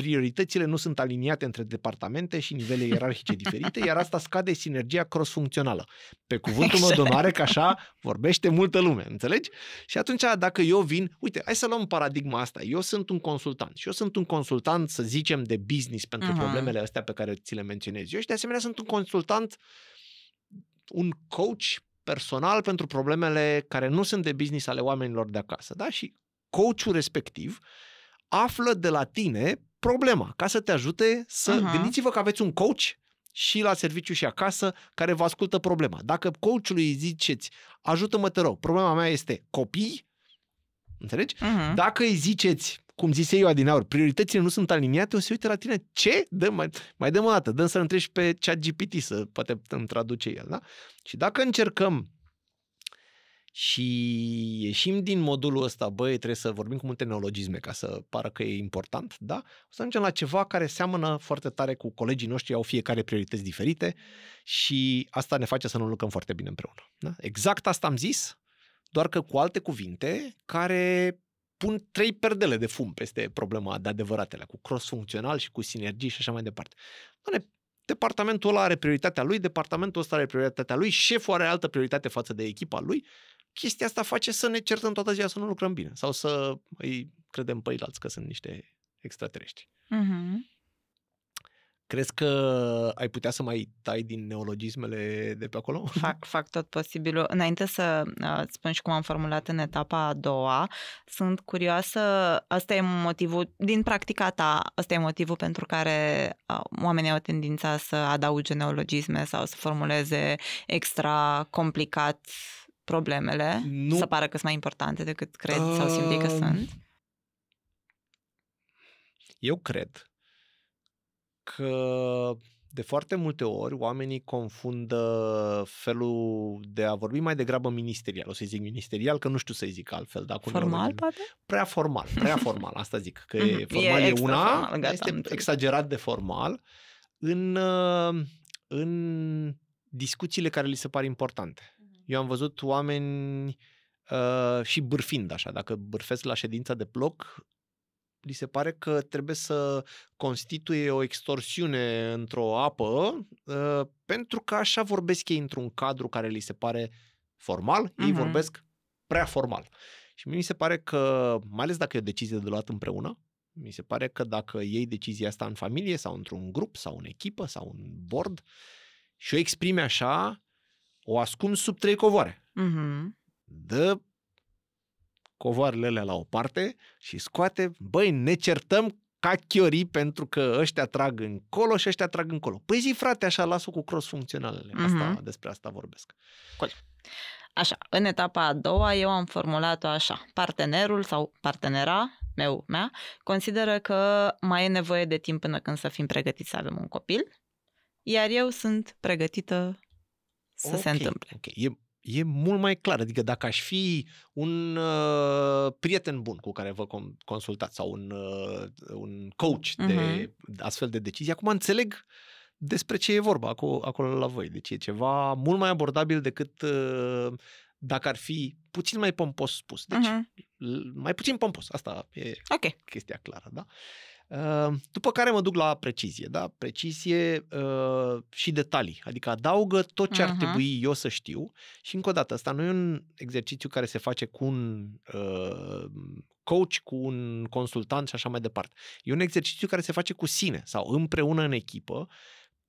prioritățile nu sunt aliniate între departamente și nivele ierarhice diferite, iar asta scade sinergia cross-funcțională. Pe cuvântul exact. meu de exact. că așa vorbește multă lume, înțelegi? Și atunci dacă eu vin, uite, hai să luăm paradigma asta. Eu sunt un consultant și eu sunt un consultant, să zicem, de business pentru uh-huh. problemele astea pe care ți le menționez eu și de asemenea sunt un consultant un coach personal pentru problemele care nu sunt de business ale oamenilor de acasă, da? Și coachul respectiv află de la tine problema, ca să te ajute să... Uh-huh. Gândiți-vă că aveți un coach și la serviciu și acasă, care vă ascultă problema. Dacă coachului îi ziceți, ajută-mă, te rog, problema mea este copii, înțelegi? Uh-huh. Dacă îi ziceți, cum zise eu adinaur, prioritățile nu sunt aliniate, o să uite la tine, ce? Dă, mai, mai dăm o dată, dăm să-l întrebi pe chat GPT, să poate îmi traduce el, da? Și dacă încercăm și ieșim din modulul ăsta, băi, trebuie să vorbim cu multe neologisme ca să pară că e important, da? O să ajungem la ceva care seamănă foarte tare cu colegii noștri, au fiecare priorități diferite și asta ne face să nu lucrăm foarte bine împreună. Da? Exact asta am zis, doar că cu alte cuvinte care pun trei perdele de fum peste problema de adevăratele, cu cross-funcțional și cu sinergii și așa mai departe. Doamne, departamentul ăla are prioritatea lui, departamentul ăsta are prioritatea lui, șeful are altă prioritate față de echipa lui chestia asta face să ne certăm toată ziua să nu lucrăm bine sau să îi credem pe alți că sunt niște extraterestri. Uh-huh. Crezi că ai putea să mai tai din neologismele de pe acolo? Fac, fac tot posibilul. Înainte să uh, spun și cum am formulat în etapa a doua, sunt curioasă, asta e motivul, din practica ta, asta e motivul pentru care uh, oamenii au tendința să adauge neologisme sau să formuleze extra complicat uh, problemele nu... să pară că sunt mai importante decât cred uh... sau simt că um. sunt? Eu cred că de foarte multe ori oamenii confundă felul de a vorbi mai degrabă ministerial. O să zic ministerial, că nu știu să-i zic altfel. Dar formal, poate? Prea formal, prea formal, asta zic. Că e, mhm. formal e, e una, formal, gata, este exagerat de formal în, uh, în discuțiile care li se par importante. Eu am văzut oameni uh, și bârfind așa, dacă bârfesc la ședința de bloc, li se pare că trebuie să constituie o extorsiune într-o apă, uh, pentru că așa vorbesc ei într-un cadru care li se pare formal, uh-huh. ei vorbesc prea formal. Și mi se pare că, mai ales dacă e o decizie de luat împreună, mi se pare că dacă iei decizia asta în familie sau într-un grup sau în echipă sau în board și o exprime așa, o ascund sub trei covoare. Uh-huh. Dă covoarele alea la o parte și scoate, băi, ne certăm ca chiorii pentru că ăștia trag încolo și ăștia trag încolo. Păi zi, frate, așa, las-o cu cross funcționalele. Uh-huh. Asta, mm-hmm. despre asta vorbesc. Cool. Așa, în etapa a doua eu am formulat-o așa. Partenerul sau partenera meu, mea, consideră că mai e nevoie de timp până când să fim pregătiți să avem un copil, iar eu sunt pregătită să okay, se întâmple. Okay. E, e mult mai clar. Adică dacă aș fi un uh, prieten bun cu care vă consultați sau un, uh, un coach uh-huh. de mm-hmm. astfel de decizii, acum înțeleg despre ce e vorba acolo, acolo la voi. Deci e ceva mult mai abordabil decât uh, dacă ar fi puțin mai pompos spus. Deci uh-huh. mai puțin pompos. Asta e okay. chestia clară, da? Uh, Ehm, după care mă duc la precizie, da? Precizie uh, și detalii, adică adaugă tot ce uh-huh. ar mm-hmm. trebui eu să știu și încă o dată, asta nu e un exercițiu care se face cu un uh, coach, cu un consultant și așa mai departe. E un exercițiu care se face cu sine sau împreună în echipă,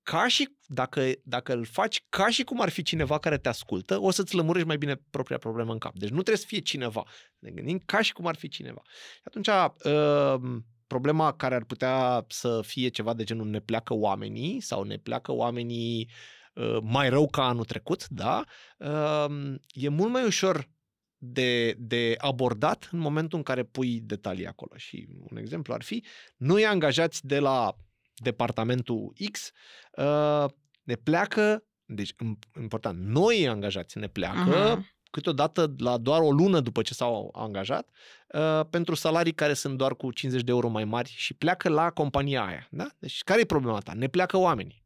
ca și dacă, dacă îl faci ca și cum ar fi cineva care te ascultă, o să-ți lămurești mai bine propria problemă în cap. Deci nu trebuie să fie cineva. Ne gândim ca și cum ar fi cineva. Și atunci, uh, problema care ar putea să fie ceva de genul ne pleacă oamenii sau ne pleacă oamenii uh, mai rău ca anul trecut, da, um, e mult mai ușor de, de abordat în momentul în care pui detalii acolo. Și un exemplu ar fi, noi angajați de la departamentul X uh, ne pleacă, deci important, noi angajați ne pleacă uh-huh câteodată la doar o lună după ce s-au angajat, uh, pentru salarii care sunt doar cu 50 de euro mai mari și pleacă la compania aia. Da? Deci care e problema ta? Ne pleacă oamenii.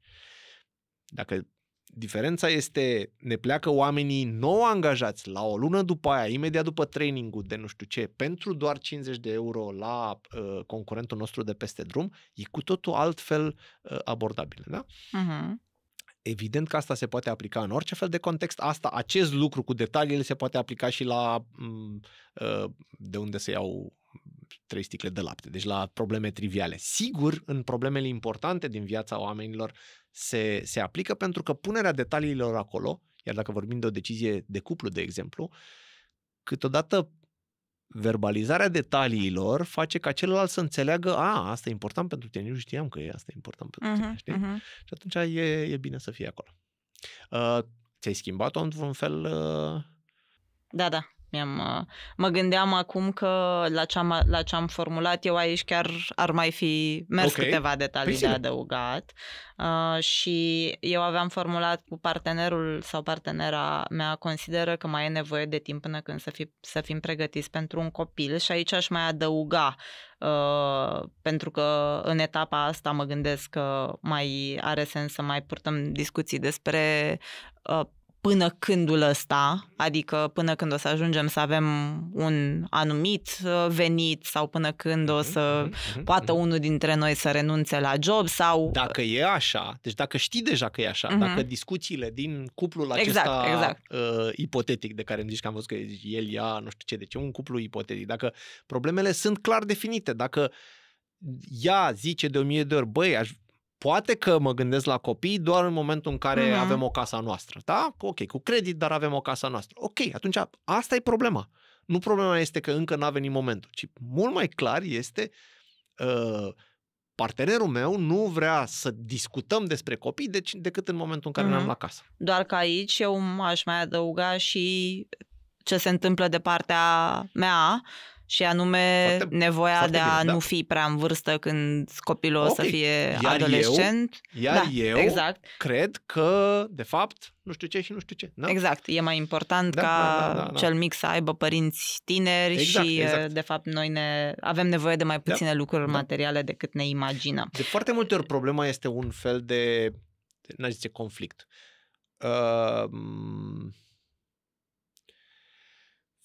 Dacă diferența este ne pleacă oamenii nou angajați la o lună după aia, imediat după trainingul de nu știu ce, pentru doar 50 de euro la uh, concurentul nostru de peste drum, e cu totul altfel uh, abordabil. Da? Uh-huh. Evident că asta se poate aplica în orice fel de context. Asta, acest lucru cu detaliile se poate aplica și la mm, uh, de unde se iau trei sticle de lapte, deci la probleme triviale. Sigur, în problemele importante din viața oamenilor se, se aplică pentru că punerea detaliilor acolo, iar dacă vorbim de o decizie de cuplu, de exemplu, câteodată verbalizarea detaliilor face ca celălalt să înțeleagă, a, asta e important pentru tine, nu știam că e asta e important pentru uh-huh, tine, știi? Uh-huh. Și atunci e, e bine să fie acolo. Uh, ți-ai schimbat-o într-un fel? Uh... Da, da. Mi-am, uh, mă gândeam acum că la ce, am, la ce am formulat eu aici chiar ar mai fi mers okay. câteva detalii păi de adăugat uh, și eu aveam formulat cu partenerul sau partenera mea consideră că mai e nevoie de timp până când să, fi, să fim pregătiți pentru un copil și aici aș mai adăuga Uh, pentru că în etapa asta mă gândesc că mai are sens să mai purtăm discuții despre uh, până cândul ăsta, adică până când o să ajungem să avem un anumit uh, venit sau până când o mhm, să mm-hmm, poată mm-hmm. unul dintre noi să renunțe la job sau... Uh, dacă e așa, deci dacă știi deja că e așa, mm-hmm. dacă discuțiile din cuplul exact, acesta exact, exact. Uh, ipotetic de care îmi zici că am văzut că el, ea, nu știu ce, deci ce un cuplu ipotetic, dacă problemele sunt clar definite, dacă ea zice de o mie de ori, băi, aș, Poate că mă gândesc la copii doar în momentul în care mm-hmm. avem o casa noastră, da? Ok, cu credit, dar avem o casa noastră. Ok, atunci asta e problema. Nu problema este că încă n-a venit momentul, ci mult mai clar este uh, partenerul meu nu vrea să discutăm despre copii deci, decât în momentul în care mm-hmm. ne-am mhm. la casă. Doar că aici eu aș mai adăuga și ce se întâmplă de partea mea, și anume foarte, nevoia foarte de a da. nu fi prea în vârstă când copilul okay. o să fie iar adolescent. Eu, iar da, eu exact. cred că, de fapt, nu știu ce și nu știu ce. Da? Exact, e mai important da, ca da, da, da, da. cel mic să aibă părinți tineri exact, și, exact. de fapt, noi ne avem nevoie de mai da. puține da, lucruri da. materiale decât ne imaginăm. De foarte multe ori problema este un fel de, n-aș zice, conflict. Uh,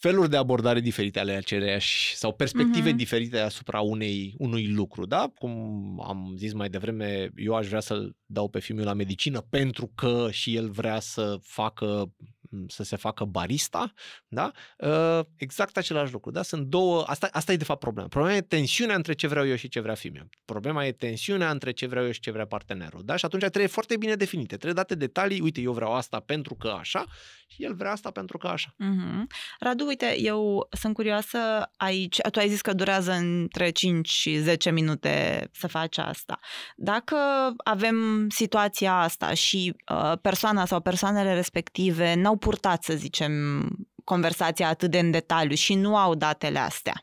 feluri de abordare diferite ale aceleiași sau perspective uh-huh. diferite asupra unei, unui lucru, da? Cum am zis mai devreme, eu aș vrea să-l dau pe filmul la medicină pentru că și el vrea să facă să se facă barista, da? Ă, exact același lucru, da? Sunt două, asta, asta e de fapt problema. Problema e tensiunea între ce vreau eu și ce vrea femeia. Problema e tensiunea între ce vreau eu și ce vrea partenerul, da? Și atunci trebuie foarte bine definite, trebuie date detalii, uite, eu vreau asta pentru că așa și el vrea asta pentru că așa. Mm-hmm. Radu, uite, eu sunt curioasă aici, tu ai zis că durează între 5 și 10 minute să faci asta. Dacă avem situația asta și uh, persoana sau persoanele respective n-au purtat, să zicem, conversația atât de în detaliu și nu au datele astea.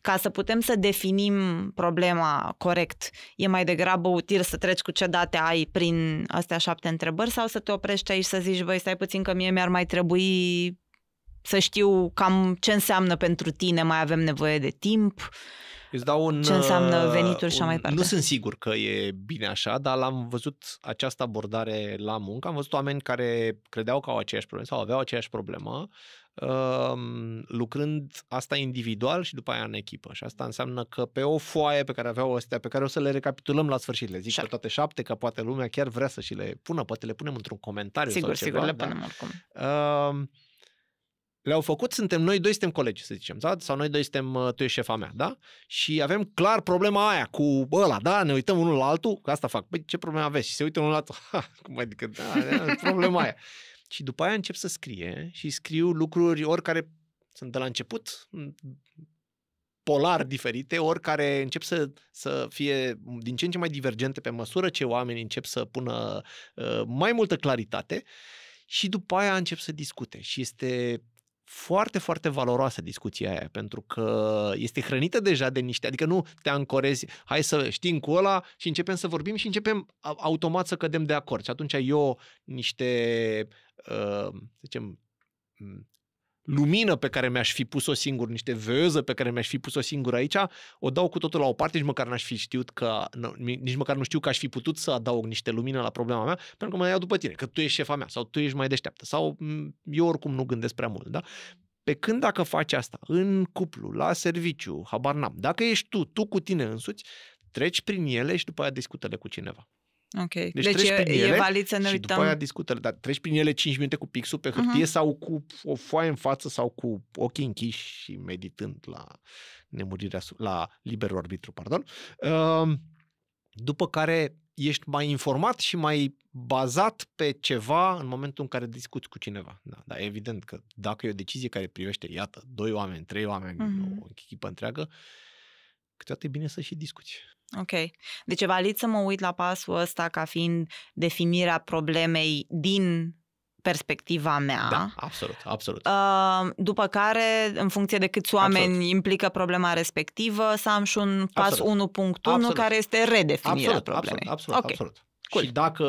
Ca să putem să definim problema corect, e mai degrabă util să treci cu ce date ai prin astea șapte întrebări sau să te oprești aici să zici, voi stai puțin că mie mi-ar mai trebui să știu cam ce înseamnă pentru tine, mai avem nevoie de timp, Îți dau un, ce înseamnă uh, venitul și așa mai departe. Nu sunt sigur că e bine așa, dar l-am văzut această abordare la muncă. Am văzut oameni care credeau că au aceeași problemă sau aveau aceeași problemă, um, lucrând asta individual și după aia în echipă. Și asta înseamnă că pe o foaie pe care aveau astea, pe care o să le recapitulăm la sfârșit, le zic sure. pe toate șapte, că poate lumea chiar vrea să și le pună, poate le punem într-un comentariu sigur, sau ceva. Sigur, sigur, le da? punem da? oricum. Uh, le-au făcut, suntem noi doi, suntem colegi, să zicem, da? sau noi doi suntem, uh, tu ești șefa mea, da? Și avem clar problema aia cu ăla, da? Ne uităm unul la altul, că asta fac, păi ce probleme aveți? Și se uită unul la altul, ha, cum adică, da, problema aia. și după aia încep să scrie și scriu lucruri oricare, sunt de la început polar diferite, oricare încep să, să fie din ce în ce mai divergente pe măsură ce oamenii încep să pună uh, mai multă claritate și după aia încep să discute și este foarte, foarte valoroasă discuția aia, pentru că este hrănită deja de niște, adică nu te ancorezi, hai să știm cu ăla și începem să vorbim și începem automat să cădem de acord. Și atunci eu niște, uh, să zicem, lumină pe care mi-aș fi pus-o singur, niște văză pe care mi-aș fi pus-o singur aici, o dau cu totul la o parte, nici măcar n-aș fi știut că, nici măcar nu știu că aș fi putut să adaug niște lumină la problema mea, pentru că mă iau după tine, că tu ești șefa mea sau tu ești mai deșteaptă sau eu oricum nu gândesc prea mult, da? Pe când dacă faci asta în cuplu, la serviciu, habar n-am, dacă ești tu, tu cu tine însuți, treci prin ele și după aia discută-le cu cineva. Ok. Deci, deci treci e, e valid să ne și uităm. după aia discută dar treci prin ele 5 minute cu pixul pe hârtie uh-huh. sau cu o foaie în față sau cu ochii închiși și meditând la nemurirea, la liberul arbitru, pardon. Ehm, după care ești mai informat și mai bazat pe ceva în momentul în care discuți cu cineva. Da, dar evident că dacă e o decizie care privește, iată, doi oameni, trei oameni, uh-huh. o echipă întreagă, uh, câteodată e bine să și discuți. Ok. Deci e valid să mă uit la pasul ăsta ca fiind definirea problemei din perspectiva mea. Da, absolut, absolut. După care, în funcție de câți oameni absolut. implică problema respectivă, să am și un pas 1.1 care este redefinirea absolut, problemei. Absolut, absolut, okay. absolut. Cool. Și dacă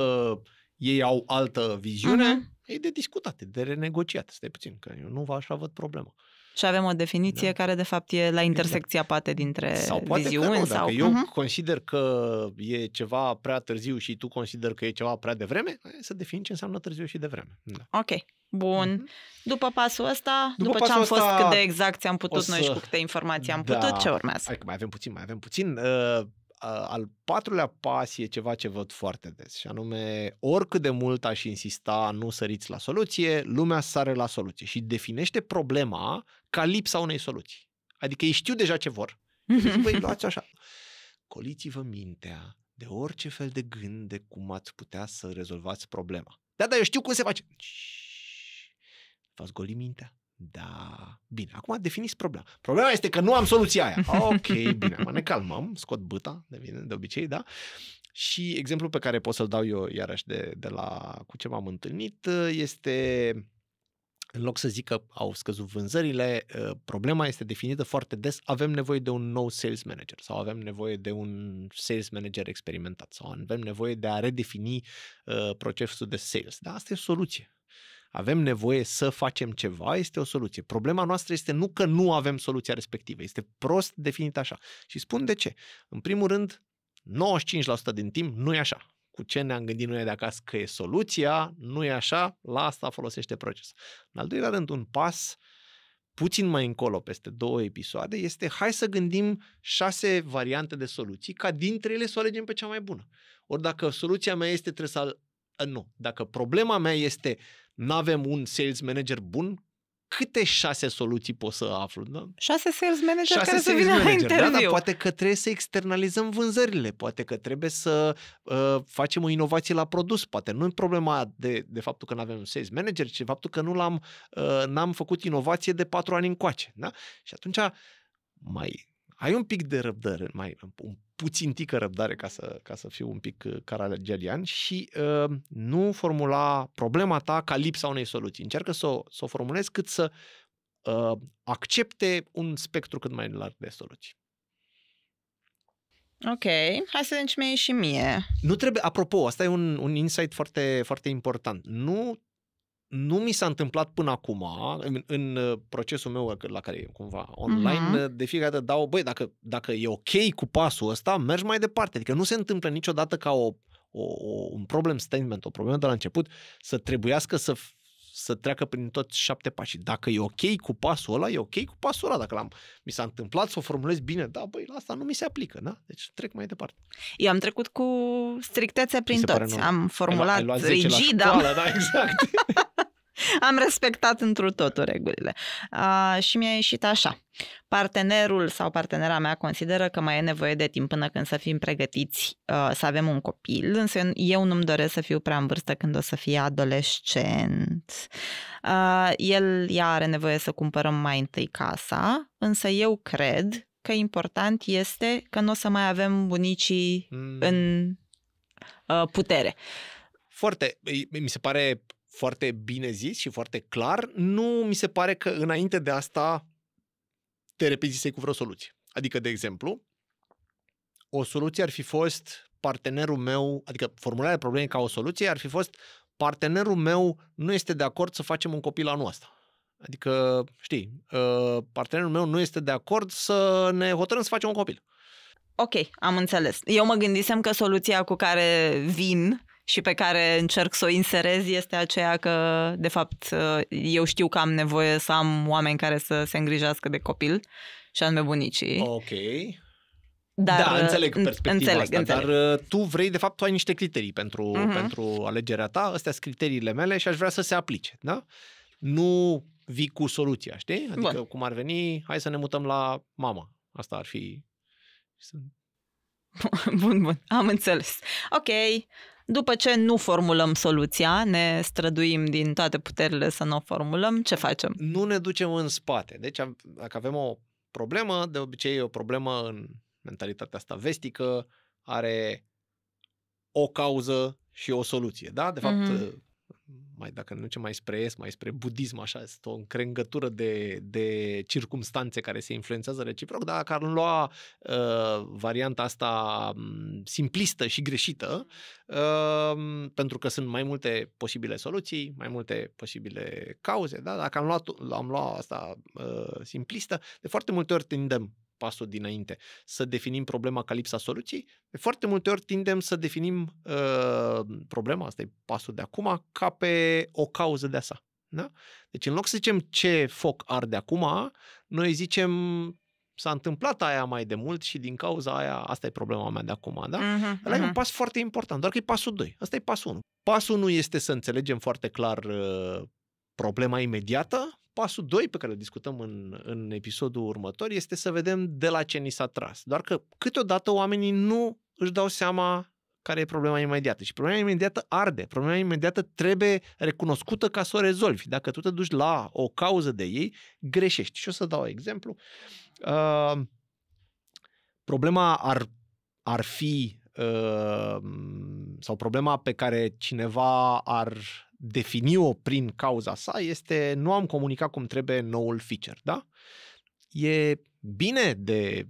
ei au altă viziune, mm-hmm. e de discutat, e de renegociat. Stai puțin, că eu nu vă așa văd problema și avem o definiție da. care de fapt e la exact. intersecția poate dintre sau poate viziuni. Că nu, sau... Dacă eu uh-huh. consider că e ceva prea târziu și tu consider că e ceva prea devreme, să definim ce înseamnă târziu și devreme. Da. Ok. Bun. Mhm. După pasul ăsta, după, după ce am fost cât de exact am putut să... noi și cu câte informații am da. putut, ce urmează? Hai că mai avem puțin, mai avem puțin. Uh, al patrulea pas e ceva ce văd foarte des și anume oricât de mult aș insista nu săriți la soluție, lumea sare la soluție și definește problema ca lipsa unei soluții. Adică ei știu deja ce vor. Zic, Băi, luați așa. Coliți-vă mintea de orice fel de gând de cum ați putea să rezolvați problema. Da, dar eu știu cum se face. V-ați goli mintea da, bine. Acum definiți problema. Problema este că nu am soluția aia. Ok, bine, mă ne calmăm, scot băta, de, de obicei, da? Și exemplul pe care pot să-l dau eu, iarăși, de, de la cu ce m-am întâlnit, uh, este în loc să zic că au scăzut vânzările, uh, problema este definită foarte des, avem nevoie de un nou sales manager sau avem nevoie de un sales manager experimentat sau avem nevoie de a redefini uh, procesul de sales. Dar asta e o soluție avem nevoie să facem ceva, este o soluție. Problema noastră este nu că nu avem soluția respectivă, este prost definit așa. Și spun de ce. În primul rând, 95% din timp nu e așa. Cu ce ne-am gândit noi de acasă că e soluția, nu e așa, la asta folosește proces. În al doilea rând, un pas puțin mai încolo, peste două episoade, este hai să gândim șase variante de soluții, ca dintre ele să o alegem pe cea mai bună. Ori dacă soluția mea este trebuie să nu. Dacă problema mea este nu avem un sales manager bun, câte șase soluții pot să aflu? Da? Șase sales manager șase care sales să vină manager, la da, interviu. Da, da, poate că trebuie să externalizăm vânzările, poate că trebuie să uh, facem o inovație la produs, poate nu e problema de, de faptul că nu avem un sales manager, ci faptul că nu l-am, uh, n-am făcut inovație de patru ani încoace. Da? Și atunci mai ai un pic de răbdare, mai, un puțin tică răbdare ca să, ca să fiu un pic uh, caragelian și uh, nu formula problema ta ca lipsa unei soluții. Încearcă să o, să o formulezi cât să uh, accepte un spectru cât mai larg de soluții. Ok, hai să mie și mie. Nu trebuie, apropo, asta e un, un insight foarte, foarte important. Nu nu mi s-a întâmplat până acum, în, în uh, procesul meu la care e cumva online, uh-huh. de fiecare dată dau, băi, dacă, dacă e ok cu pasul ăsta, mergi mai departe. Adică nu se întâmplă niciodată ca o, o, un problem statement, o problemă de la început, să trebuiască să să treacă prin toți șapte pași. Dacă e ok cu pasul ăla, e ok cu pasul ăla. Dacă l-am, mi s-a întâmplat să o formulez bine, da, băi, la asta nu mi se aplică, da? Deci trec mai departe. Eu am trecut cu strictețe prin toți. Am formulat rigid. Da, exact. Am respectat întru totul regulile. Uh, și mi-a ieșit așa. Partenerul sau partenera mea consideră că mai e nevoie de timp până când să fim pregătiți uh, să avem un copil, însă eu nu-mi doresc să fiu prea în vârstă când o să fie adolescent. Uh, el, ea are nevoie să cumpărăm mai întâi casa, însă eu cred că important este că nu o să mai avem bunicii mm. în uh, putere. Foarte, mi se pare foarte bine zis și foarte clar, nu mi se pare că înainte de asta te repezisei cu vreo soluție. Adică, de exemplu, o soluție ar fi fost partenerul meu, adică formularea problemei ca o soluție ar fi fost partenerul meu nu este de acord să facem un copil anul ăsta. Adică, știi, uh, partenerul meu nu este de acord să ne hotărâm să facem un copil. Ok, am înțeles. Eu mă gândisem că soluția cu care vin și pe care încerc să o inserez este aceea că, de fapt, eu știu că am nevoie să am oameni care să se îngrijească de copil și anume bunicii. Ok. Dar, da, înțeleg perspectiva înțeleg, asta, înțeleg. dar uh, tu vrei, de fapt, tu ai niște criterii pentru, uh-huh. pentru alegerea ta, astea sunt criteriile mele și aș vrea să se aplice, da? Nu vii cu soluția, știi? Adică Bun. cum ar veni, hai să ne mutăm la mama. Asta ar fi... Bun, bun, am înțeles. Ok, după ce nu formulăm soluția, ne străduim din toate puterile să nu o formulăm, ce facem? Nu ne ducem în spate. Deci, dacă avem o problemă, de obicei e o problemă în mentalitatea asta vestică, are o cauză și o soluție, da? De fapt, mm-hmm mai dacă nu ce mai spre est, mai spre budism, așa, este o încrengătură de, de circumstanțe care se influențează reciproc, dar dacă ar lua uh, varianta asta mm, simplistă și greșită, uh, pentru că sunt mai multe posibile soluții, mai multe posibile cauze, da? dacă am luat, am luat asta uh, simplistă, de foarte multe ori tindem pasul dinainte, să definim problema ca lipsa soluției, de foarte multe ori tindem să definim uh, problema, asta e pasul de acum, ca pe o cauză de asta. Da? Deci în loc să zicem ce foc arde acum, noi zicem s-a întâmplat aia mai de mult și din cauza aia, asta e problema mea de acum, da? Uh-huh, Ăla uh-huh. e un pas foarte important, doar că e pasul 2. Asta e pasul 1. Pasul 1 este să înțelegem foarte clar uh, problema imediată pasul 2 pe care îl discutăm în, în episodul următor este să vedem de la ce ni s-a tras. Doar că câteodată oamenii nu își dau seama care e problema imediată. Și problema imediată arde, problema imediată trebuie recunoscută ca să o rezolvi. Dacă tu te duci la o cauză de ei, greșești. Și o să dau exemplu. Uh, problema ar, ar fi uh, sau problema pe care cineva ar defini-o prin cauza sa este nu am comunicat cum trebuie noul feature, da? E bine de,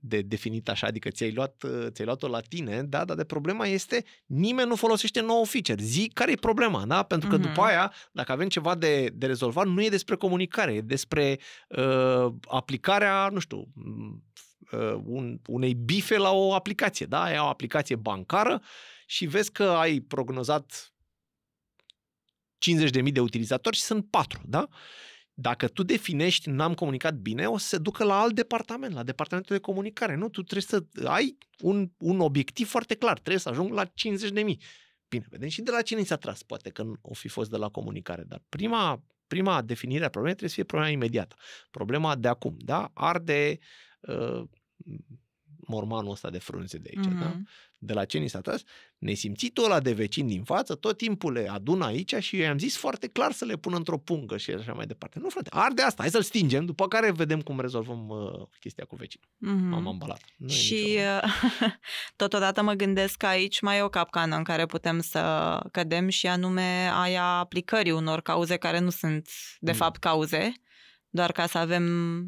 de definit așa, adică ți-ai luat, ți-ai luat-o la tine, da? Dar de problema este nimeni nu folosește nou feature. Zi care e problema, da? Pentru că uh-huh. după mhm. aia, dacă avem ceva de, de rezolvat, nu e despre comunicare, e despre uh, aplicarea, nu știu, uh, un, unei bife la o aplicație, da? E o aplicație bancară și vezi că ai prognozat 50.000 de utilizatori și sunt 4, da? Dacă tu definești n-am comunicat bine, o să se ducă la alt departament, la departamentul de comunicare. Nu, tu trebuie să ai un, un obiectiv foarte clar, trebuie să ajung la 50.000. Bine, vedem și de la cine s-a tras, poate că nu o fi fost de la comunicare, dar prima, prima definire a problemei trebuie să fie problema imediată, problema de acum, da? Arde uh, mormanul ăsta de frunze de aici, da? mm-hmm. da? De la ce ni s-a tras? Nesimțitul ăla de vecin din față, tot timpul le adună aici și eu i-am zis foarte clar să le pun într-o pungă și așa mai departe. Nu, frate, arde asta, hai să-l stingem, după care vedem cum rezolvăm uh, chestia cu vecinul. Mm-hmm. M-am ambalat. Nu și nicio... Uh, totodată mă gândesc că aici mai e o capcană în care putem să cădem și anume aia aplicării unor cauze care nu sunt de mm. fapt cauze doar ca să avem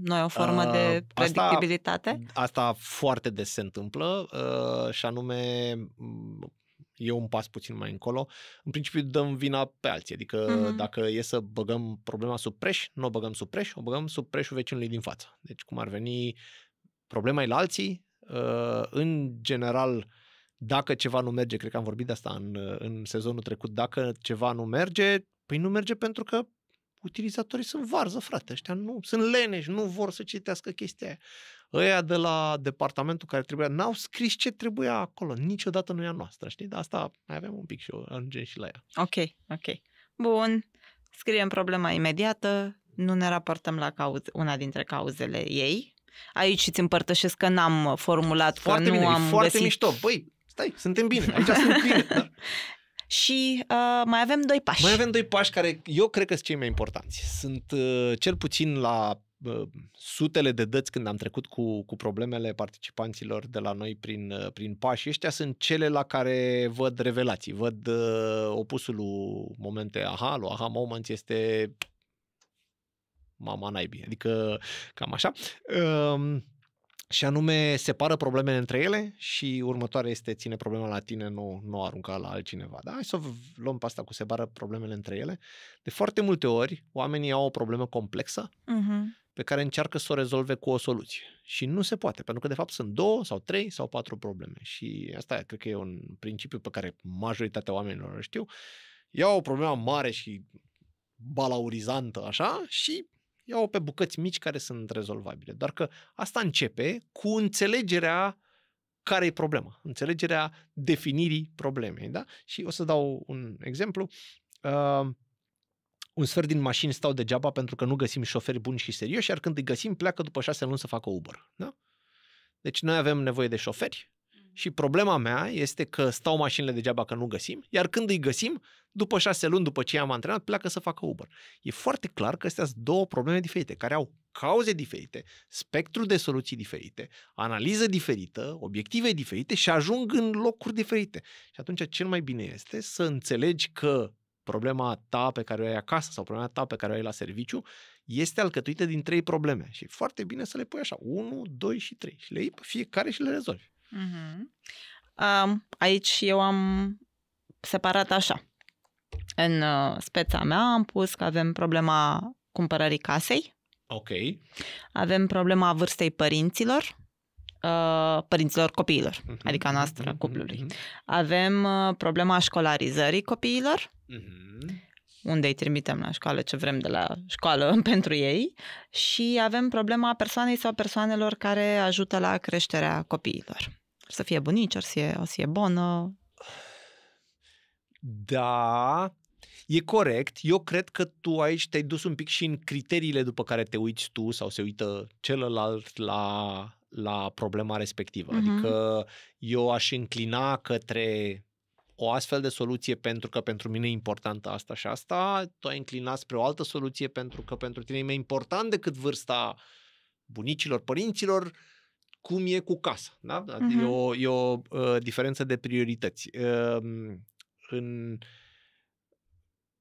noi o formă uh, de predictibilitate? Asta, asta foarte des se întâmplă uh, și anume mm, e un pas puțin mai încolo. În principiu dăm vina pe alții, adică uh-huh. dacă e să băgăm problema sub preș, nu o băgăm sub preș, o băgăm sub preșul vecinului din față. Deci cum ar veni problema e la alții, uh, în general dacă ceva nu merge, cred că am vorbit de asta în, în sezonul trecut, dacă ceva nu merge, păi nu merge pentru că utilizatorii sunt varză, frate, ăștia nu, sunt leneși, nu vor să citească chestia aia. Ăia de la departamentul care trebuia, n-au scris ce trebuia acolo, niciodată nu e a noastră, știi? Dar asta mai avem un pic și o ajungem și la ea. Ok, ok. Bun, scriem problema imediată, nu ne raportăm la cauze, una dintre cauzele ei. Aici îți împărtășesc că n-am formulat, foarte că nu bine, am foarte găsit... mișto, băi, stai, suntem bine, aici sunt bine. Dar și uh, mai avem doi pași. Mai avem doi pași care eu cred că sunt cei mai importanți. Sunt uh, cel puțin la uh, sutele de dăți când am trecut cu, cu problemele participanților de la noi prin, uh, prin pași, ăștia sunt cele la care văd revelații, văd uh, opusul momente aha, lu, aha moment este mama naibii, adică cam așa. Uh, și anume separă problemele între ele și următoarea este ține problema la tine, nu, nu arunca la altcineva. Da? Hai să luăm pe asta cu separă problemele între ele. De foarte multe ori, oamenii au o problemă complexă uh-huh. pe care încearcă să o rezolve cu o soluție. Și nu se poate, pentru că de fapt sunt două sau trei sau patru probleme. Și asta cred că e un principiu pe care majoritatea oamenilor îl știu. Iau o problemă mare și balaurizantă așa și iau pe bucăți mici care sunt rezolvabile. Doar că asta începe cu înțelegerea care e problema, înțelegerea definirii problemei. Da? Și o să dau un exemplu. Uh, un sfert din mașini stau degeaba pentru că nu găsim șoferi buni și serioși, iar când îi găsim, pleacă după șase luni să facă Uber. Da? Deci noi avem nevoie de șoferi, și problema mea este că stau mașinile degeaba că nu găsim, iar când îi găsim, după șase luni, după ce i am antrenat, pleacă să facă Uber. E foarte clar că astea sunt două probleme diferite, care au cauze diferite, spectru de soluții diferite, analiză diferită, obiective diferite și ajung în locuri diferite. Și atunci cel mai bine este să înțelegi că problema ta pe care o ai acasă sau problema ta pe care o ai la serviciu este alcătuită din trei probleme și e foarte bine să le pui așa, 1, 2 și 3 și le iei pe fiecare și le rezolvi uh Aici eu am separat așa. În uh, speța mea am pus că avem problema cumpărării casei. Ok. Avem problema vârstei părinților, uh, părinților copiilor, mm-hmm. adică a noastră, mm-hmm. cuplului. Mhm. Avem uh, problema școlarizării copiilor. Mm-hmm unde îi trimitem la școală, ce vrem de la școală pentru ei și avem problema persoanei sau persoanelor care ajută la creșterea copiilor. Să fie bunici, or să fie, o să fie bună. Da, E corect, eu cred că tu aici te-ai dus un pic și în criteriile după care te uiți tu sau se uită celălalt la, la problema respectivă. Uh-huh. Adică eu aș înclina către o astfel de soluție pentru că pentru mine e importantă asta și asta, tu ai înclinat spre o altă soluție pentru că pentru tine e mai important decât vârsta bunicilor, părinților, cum e cu casa. Da? Uh-huh. E mm-hmm. o, e o uh, diferență de priorități. Uh, în,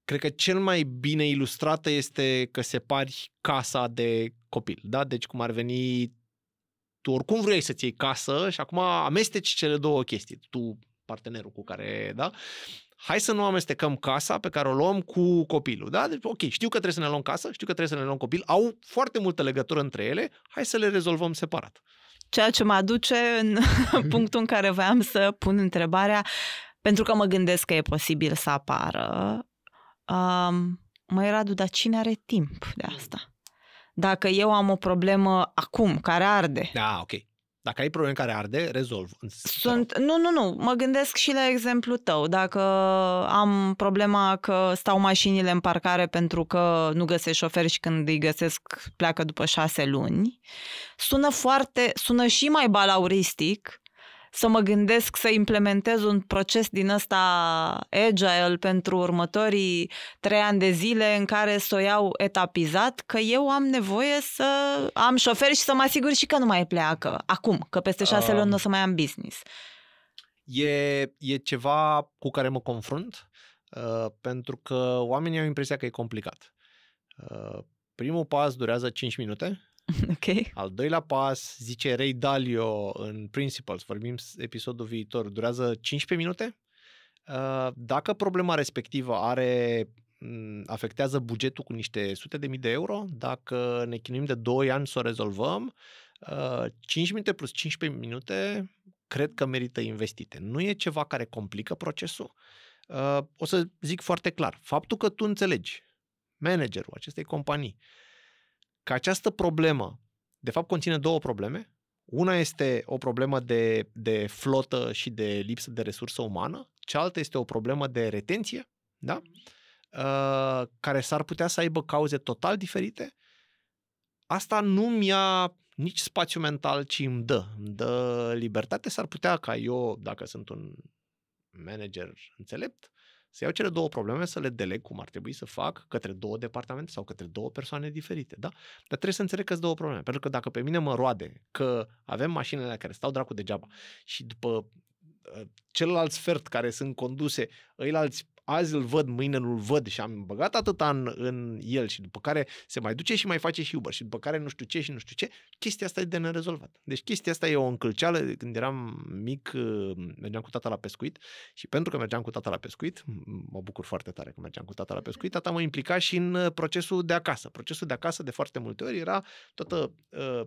cred că cel mai bine ilustrată este că separi casa de copil. Da? Deci cum ar veni tu oricum vrei să-ți iei casă și acum amesteci cele două chestii. Tu partenerul cu care, da? Hai să nu amestecăm casa pe care o luăm cu copilul, da? Deci, ok, știu că trebuie să ne luăm casa, știu că trebuie să ne luăm copil, au foarte multă legătură între ele, hai să le rezolvăm separat. Ceea ce mă aduce în punctul în care voiam să pun întrebarea, pentru că mă gândesc că e posibil să apară, um, măi Radu, dar cine are timp de asta? Dacă eu am o problemă acum, care arde, da, okay. Dacă ai probleme care arde, rezolv. Sunt, nu, nu, nu. Mă gândesc și la exemplu tău. Dacă am problema că stau mașinile în parcare pentru că nu găsesc șoferi și când îi găsesc pleacă după șase luni, sună foarte, sună și mai balauristic să mă gândesc să implementez un proces din ăsta agile pentru următorii trei ani de zile în care să o iau etapizat, că eu am nevoie să am șofer și să mă asigur și că nu mai pleacă acum, că peste șase um, luni nu o să mai am business. E, e ceva cu care mă confrunt, uh, pentru că oamenii au impresia că e complicat. Uh, primul pas durează 5 minute, Okay. Al doilea pas, zice Ray Dalio în Principles, vorbim episodul viitor, durează 15 minute. Uh, dacă problema respectivă are afectează bugetul cu niște sute de mii de euro, dacă ne chinuim de 2 ani să o rezolvăm, 5 uh, minute plus 15 minute cred că merită investite. Nu e ceva care complică procesul. Uh, o să zic foarte clar, faptul că tu înțelegi managerul acestei companii, că această problemă, de fapt, conține două probleme. Una este o problemă de, de flotă și de lipsă de resursă umană, cealaltă este o problemă de retenție, da? Mhm. Uh, care s-ar putea să aibă cauze total diferite. Asta nu mi-a nici spațiu mental, ci îmi dă. Îmi dă libertate. S-ar putea ca eu, dacă sunt un manager înțelept, să iau cele două probleme, să le deleg cum ar trebui să fac către două departamente sau către două persoane diferite, da? Dar trebuie să înțeleg că sunt două probleme, pentru că dacă pe mine mă roade că avem mașinile care stau dracu degeaba și după uh, celălalt sfert care sunt conduse, îi alți azi îl văd, mâine nu-l văd și am băgat atât în, în el și după care se mai duce și mai face și Uber și după care nu știu ce și nu știu ce, chestia asta e de nerezolvat. Deci chestia asta e o încălceală. Când eram mic, uh, mergeam cu tata la pescuit și pentru că mergeam cu tata la pescuit, mă bucur foarte tare că mergeam cu tata la pescuit, tata mă implica și în uh, procesul de acasă. Procesul de acasă de foarte multe ori era toată uh,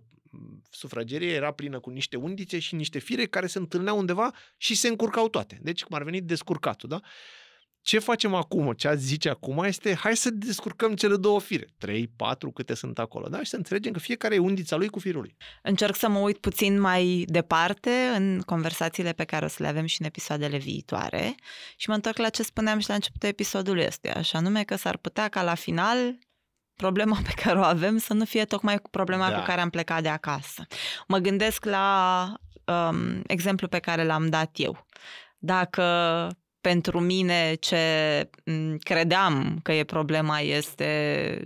sufragerie era plină cu niște undițe și niște fire care se întâlneau undeva și se încurcau toate. Deci cum ar veni descurcatul, da? Uh, ce facem acum, ce ați zice acum, este hai să descurcăm cele două fire, trei, patru, câte sunt acolo, da? Și să înțelegem că fiecare e undița lui cu firul lui. Încerc să mă uit puțin mai departe în conversațiile pe care o să le avem și în episoadele viitoare și mă întorc la ce spuneam și la începutul episodului ăsta, așa nume că s-ar putea ca la final problema pe care o avem să nu fie tocmai cu problema da. cu care am plecat de acasă. Mă gândesc la um, exemplu pe care l-am dat eu. Dacă pentru mine ce credeam că e problema este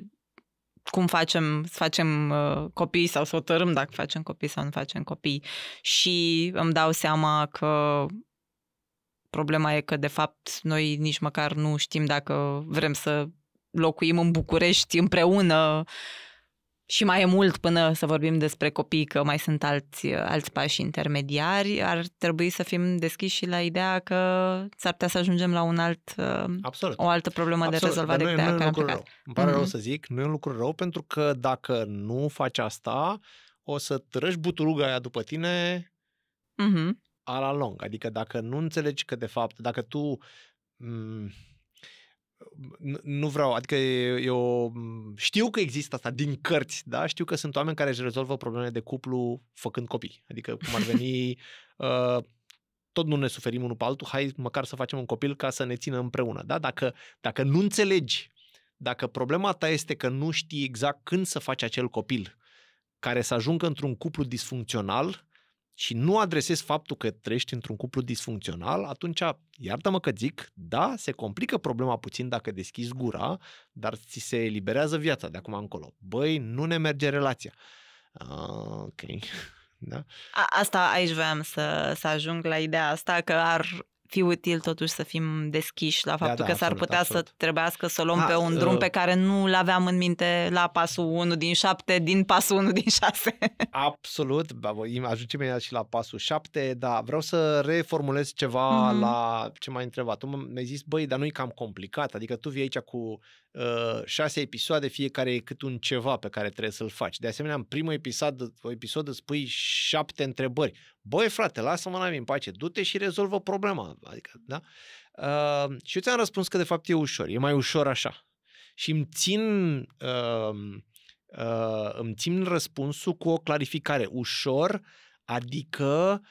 cum facem, să facem uh, copii sau să hotărâm dacă facem copii sau nu facem copii. Și îmi dau seama că problema e că, de fapt, noi nici măcar nu știm dacă vrem să locuim în București împreună și mai e mult până să vorbim despre copii, că mai sunt alți, alți pași intermediari, ar trebui să fim deschiși și la ideea că s-ar putea să ajungem la un alt, Absolut. o altă problemă Absolut. de rezolvat decât aia care am plecat. Rău. Îmi pare mm-hmm. rău să zic, nu e un lucru rău pentru că dacă nu faci asta, o să trăși buturuga aia după tine mm-hmm. a la lung. Adică dacă nu înțelegi că de fapt, dacă tu m- mm, nu vreau, adică eu știu că există asta din cărți, da? Știu că sunt oameni care își rezolvă probleme de cuplu făcând copii. Adică cum ar veni, uh, tot nu ne suferim unul pe altul, hai măcar să facem un copil ca să ne țină împreună, da? Dacă, dacă nu înțelegi, dacă problema ta este că nu știi exact când să faci acel copil care să ajungă într-un cuplu disfuncțional, și nu adresezi faptul că trăiești într-un cuplu disfuncțional, atunci, iartă-mă că zic, da, se complică problema puțin dacă deschizi gura, dar ți se eliberează viața de acum încolo. Băi, nu ne merge relația. ok. Da? A, asta aici voiam să, să ajung la ideea asta, că ar fi util totuși să fim deschiși la da, faptul da, da, că s-ar absolut, putea absolut. să trebuiască să luăm A, pe un drum uh, pe care nu l-aveam în minte la pasul 1 din 7, din pasul 1 din 6. Absolut, ajungem imediat și la pasul 7, dar vreau să reformulez ceva mm-hmm. la ce m-ai întrebat. Tu mi-ai zis, băi, dar nu e cam complicat, adică tu vii aici cu uh, 6 episoade, fiecare e cât un ceva pe care trebuie să-l faci. De asemenea, în primul episod, episod îți pui 7 întrebări băi frate, lasă-mă la mine în pace, du-te și rezolvă problema. Adică, da? Uh, și eu ți-am răspuns că de fapt e ușor, e mai ușor așa. Și îmi țin, uh, uh, îmi țin răspunsul cu o clarificare. Ușor, adică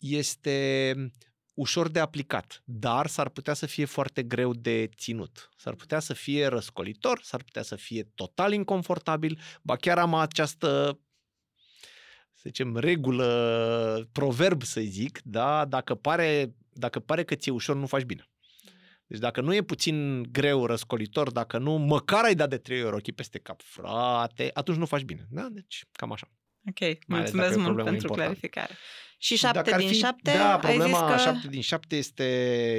este ușor de aplicat, dar s-ar putea să fie foarte greu de ținut. S-ar putea să fie răscolitor, s-ar putea să fie total inconfortabil, ba chiar am această să zicem, regulă, proverb să zic, da, dacă pare, dacă pare că ți-e ușor, nu faci bine. Deci dacă nu e puțin greu răscolitor, dacă nu, măcar ai dat de trei ori ochii peste cap, frate, atunci nu faci bine. Da? Deci cam așa. Ok, Mai mulțumesc mult pentru important. clarificare. Și șapte dacă din șapte? Da, problema ai zis că... șapte din șapte este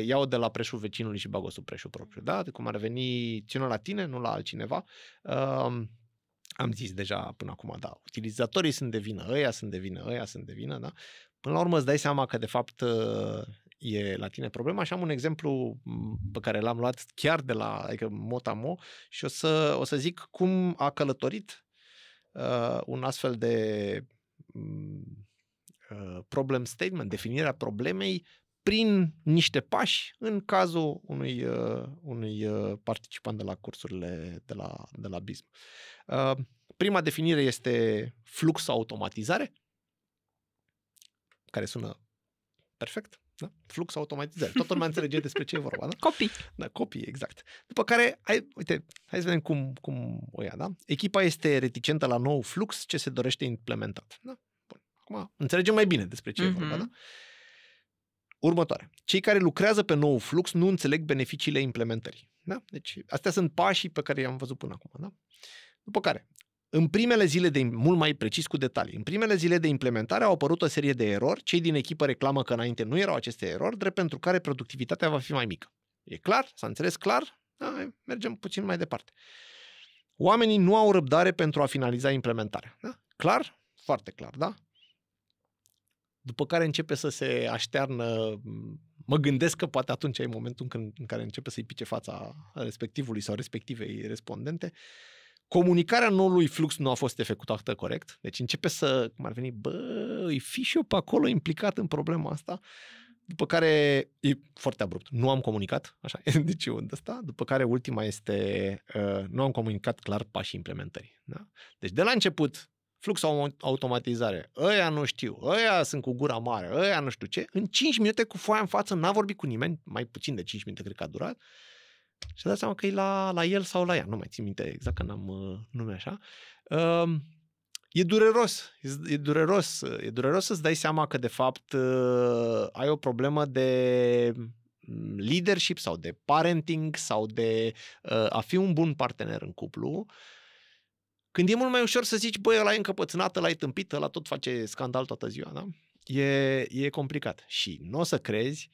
iau de la preșul vecinului și bagă sub preșul propriu. Da? De cum ar veni, țină la tine, nu la altcineva. Uh, am zis deja până acum, da, utilizatorii sunt de vină, ăia sunt de vină, ăia sunt de vină, da? Până la urmă îți dai seama că de fapt ă, e la tine problema și am un exemplu pe care l-am luat chiar de la, adică Motamo și o să, o să zic cum a călătorit uh, un astfel de uh, problem statement, definirea problemei prin niște pași în cazul unui, uh, unui uh, participant de la cursurile de la, de la BISM. Uh, prima definire este flux automatizare, care sună perfect, da? flux automatizare. Totul mai înțelege despre ce e vorba, da? Copii. Da, copii, exact. După care, hai, uite, hai să vedem cum, cum o ia, da? Echipa este reticentă la nou flux ce se dorește implementat, da? Bun. Acum înțelegem mai bine despre ce mm-hmm. e vorba, mhm. da? Următoare. Cei care lucrează pe nou flux nu înțeleg beneficiile implementării. Da? Deci, astea sunt pașii pe care i-am văzut până acum. Da? După care, în primele zile de, mult mai precis cu detalii, în primele zile de implementare au apărut o serie de erori, cei din echipă reclamă că înainte nu erau aceste erori, drept pentru care productivitatea va fi mai mică. E clar? S-a înțeles clar? Da, mergem puțin mai departe. Oamenii nu au răbdare pentru a finaliza implementarea. Da? Clar? Foarte clar, da? după care începe să se aștearnă, mă gândesc că poate atunci e momentul în, în care începe să-i pice fața respectivului sau respectivei respondente, comunicarea noului flux nu a fost efectuată corect, deci începe să, cum ar veni, bă, îi fi și eu pe acolo implicat în problema asta, după care e foarte abrupt. Nu am comunicat, așa, e indiciul asta? după care ultima este uh, nu am comunicat clar pașii implementării. Da? Deci de la început flux sau automatizare, ăia nu știu, ăia sunt cu gura mare, ăia nu știu ce, în 5 minute cu foaia în față, n-a vorbit cu nimeni, mai puțin de 5 minute cred că a durat, și a dat seama că e la, la el sau la ea, nu mai țin minte exact că n-am uh, nume așa. Uh, e dureros, e, e dureros, e dureros să-ți dai seama că de fapt uh, ai o problemă de mm, leadership sau de parenting sau de uh, a fi un bun partener în cuplu uh, când e mult mai ușor să zici, băi, ăla e încăpățânat, ăla e tâmpit, ăla tot face scandal toată ziua, da? E, e complicat. Și nu o să crezi,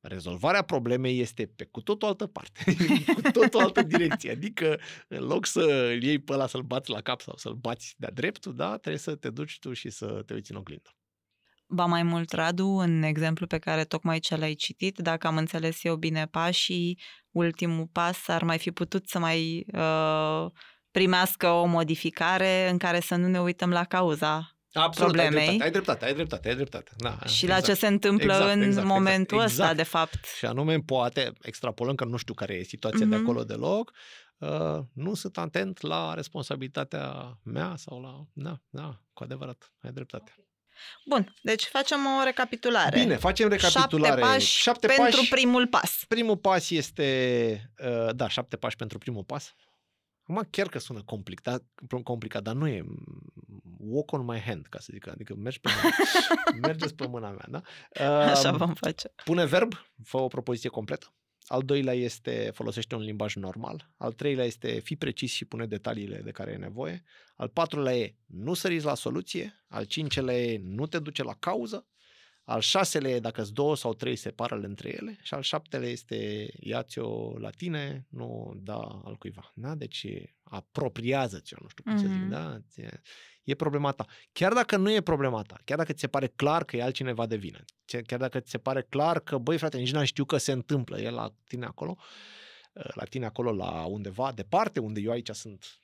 rezolvarea problemei este pe cu tot o altă parte, cu tot o altă direcție. Adică, în loc să îl iei pe ăla să-l bați la cap sau să-l bați de-a dreptul, da, trebuie să te duci tu și să te uiți în oglindă. Ba mai mult, Radu, în exemplu pe care tocmai ce l-ai citit, dacă am înțeles eu bine pașii, ultimul pas ar mai fi putut să mai uh, primească o modificare în care să nu ne uităm la cauza Absolut, problemei. Ai dreptate, ai dreptate, ai dreptate. Ai dreptate. Da, și exact. la ce exact. se întâmplă exact, în exact, exact momentul exact, ăsta, exact. de fapt. Și anume, poate, extrapolând că nu știu care e situația mm-hmm. de mhm. acolo deloc, uh, nu sunt atent la responsabilitatea mea sau la... Da, da, cu adevărat, ai dreptate. Okay. Bun, deci facem o recapitulare. Bine, facem recapitulare. Șapte pași șapte pentru pași. primul pas. Primul pas este, uh, da, șapte pași pentru primul pas. Acum chiar că sună complicat, complicat dar nu e walk on my hand, ca să zic, adică mergi pe mâna, mergeți pe mâna mea, da? Uh, Așa vom face. Pune verb, fă o propoziție completă. Al doilea este folosește un limbaj normal. Al treilea este fi precis și pune detaliile de care e nevoie. Al patrulea e nu săriți la soluție. Al cincelea e nu te duce la cauză. Al șaselea, dacă sunt două sau trei, separă între ele. Și al șaptelea este iați-o la tine, nu da al cuiva. Da? Deci apropiază-ți-o, nu știu cum mm-hmm. să zic, mm-hmm. da? E problema ta. Chiar dacă nu e problema ta, chiar dacă ți se pare clar că e altcineva de vină, chiar dacă ți se pare clar că, băi frate, nici n-am știu că se întâmplă, e la tine acolo, ă, la tine acolo, la undeva departe, unde eu aici sunt,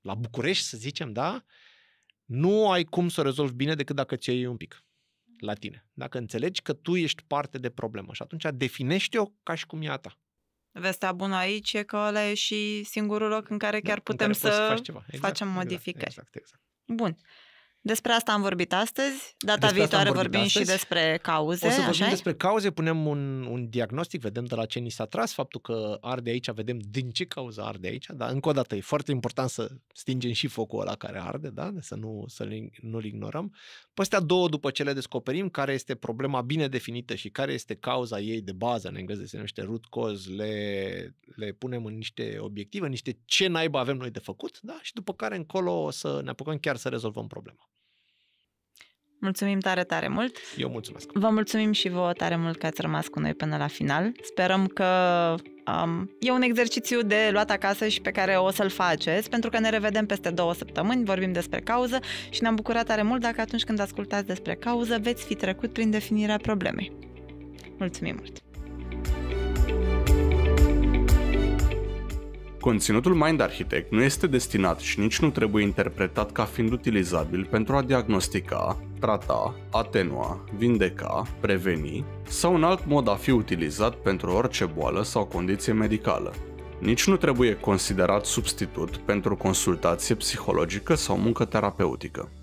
la București, să zicem, da? Nu ai cum să o rezolvi bine decât dacă ți iei un pic la tine. Dacă înțelegi că tu ești parte de problemă și atunci definește-o ca și cum e a ta. Vestea bună aici e că ăla e și singurul loc în care da, chiar da, putem care să, să ceva. Exact, facem exact, modificări. Exact, exact. Bun. Despre asta am vorbit astăzi. Data despre viitoare vorbim astăzi. și despre cauze. O să vorbim așa despre cauze, punem un, un diagnostic, vedem de la ce ni s-a tras, faptul că arde aici, vedem din ce cauză arde aici, dar încă o dată e foarte important să stingem și focul ăla care arde, da? să nu, să nu-l ignorăm. Păstea două, după ce le descoperim, care este problema bine definită și care este cauza ei de bază, în engleză se numește root cause, le, le punem în niște obiective, în niște ce naiba avem noi de făcut, da? și după care încolo să ne apucăm chiar să rezolvăm problema. Mulțumim tare, tare mult! Eu mulțumesc! Vă mulțumim și vouă tare mult că ați rămas cu noi până la final. Sperăm că um, e un exercițiu de luat acasă și pe care o să-l faceți, pentru că ne revedem peste două săptămâni, vorbim despre cauză și ne-am bucurat tare mult dacă atunci când ascultați despre cauză veți fi trecut prin definirea problemei. Mulțumim mult! Conținutul Mind Architect nu este destinat și nici nu trebuie interpretat ca fiind utilizabil pentru a diagnostica, trata, atenua, vindeca, preveni sau în alt mod a fi utilizat pentru orice boală sau condiție medicală. Nici nu trebuie considerat substitut pentru consultație psihologică sau muncă terapeutică.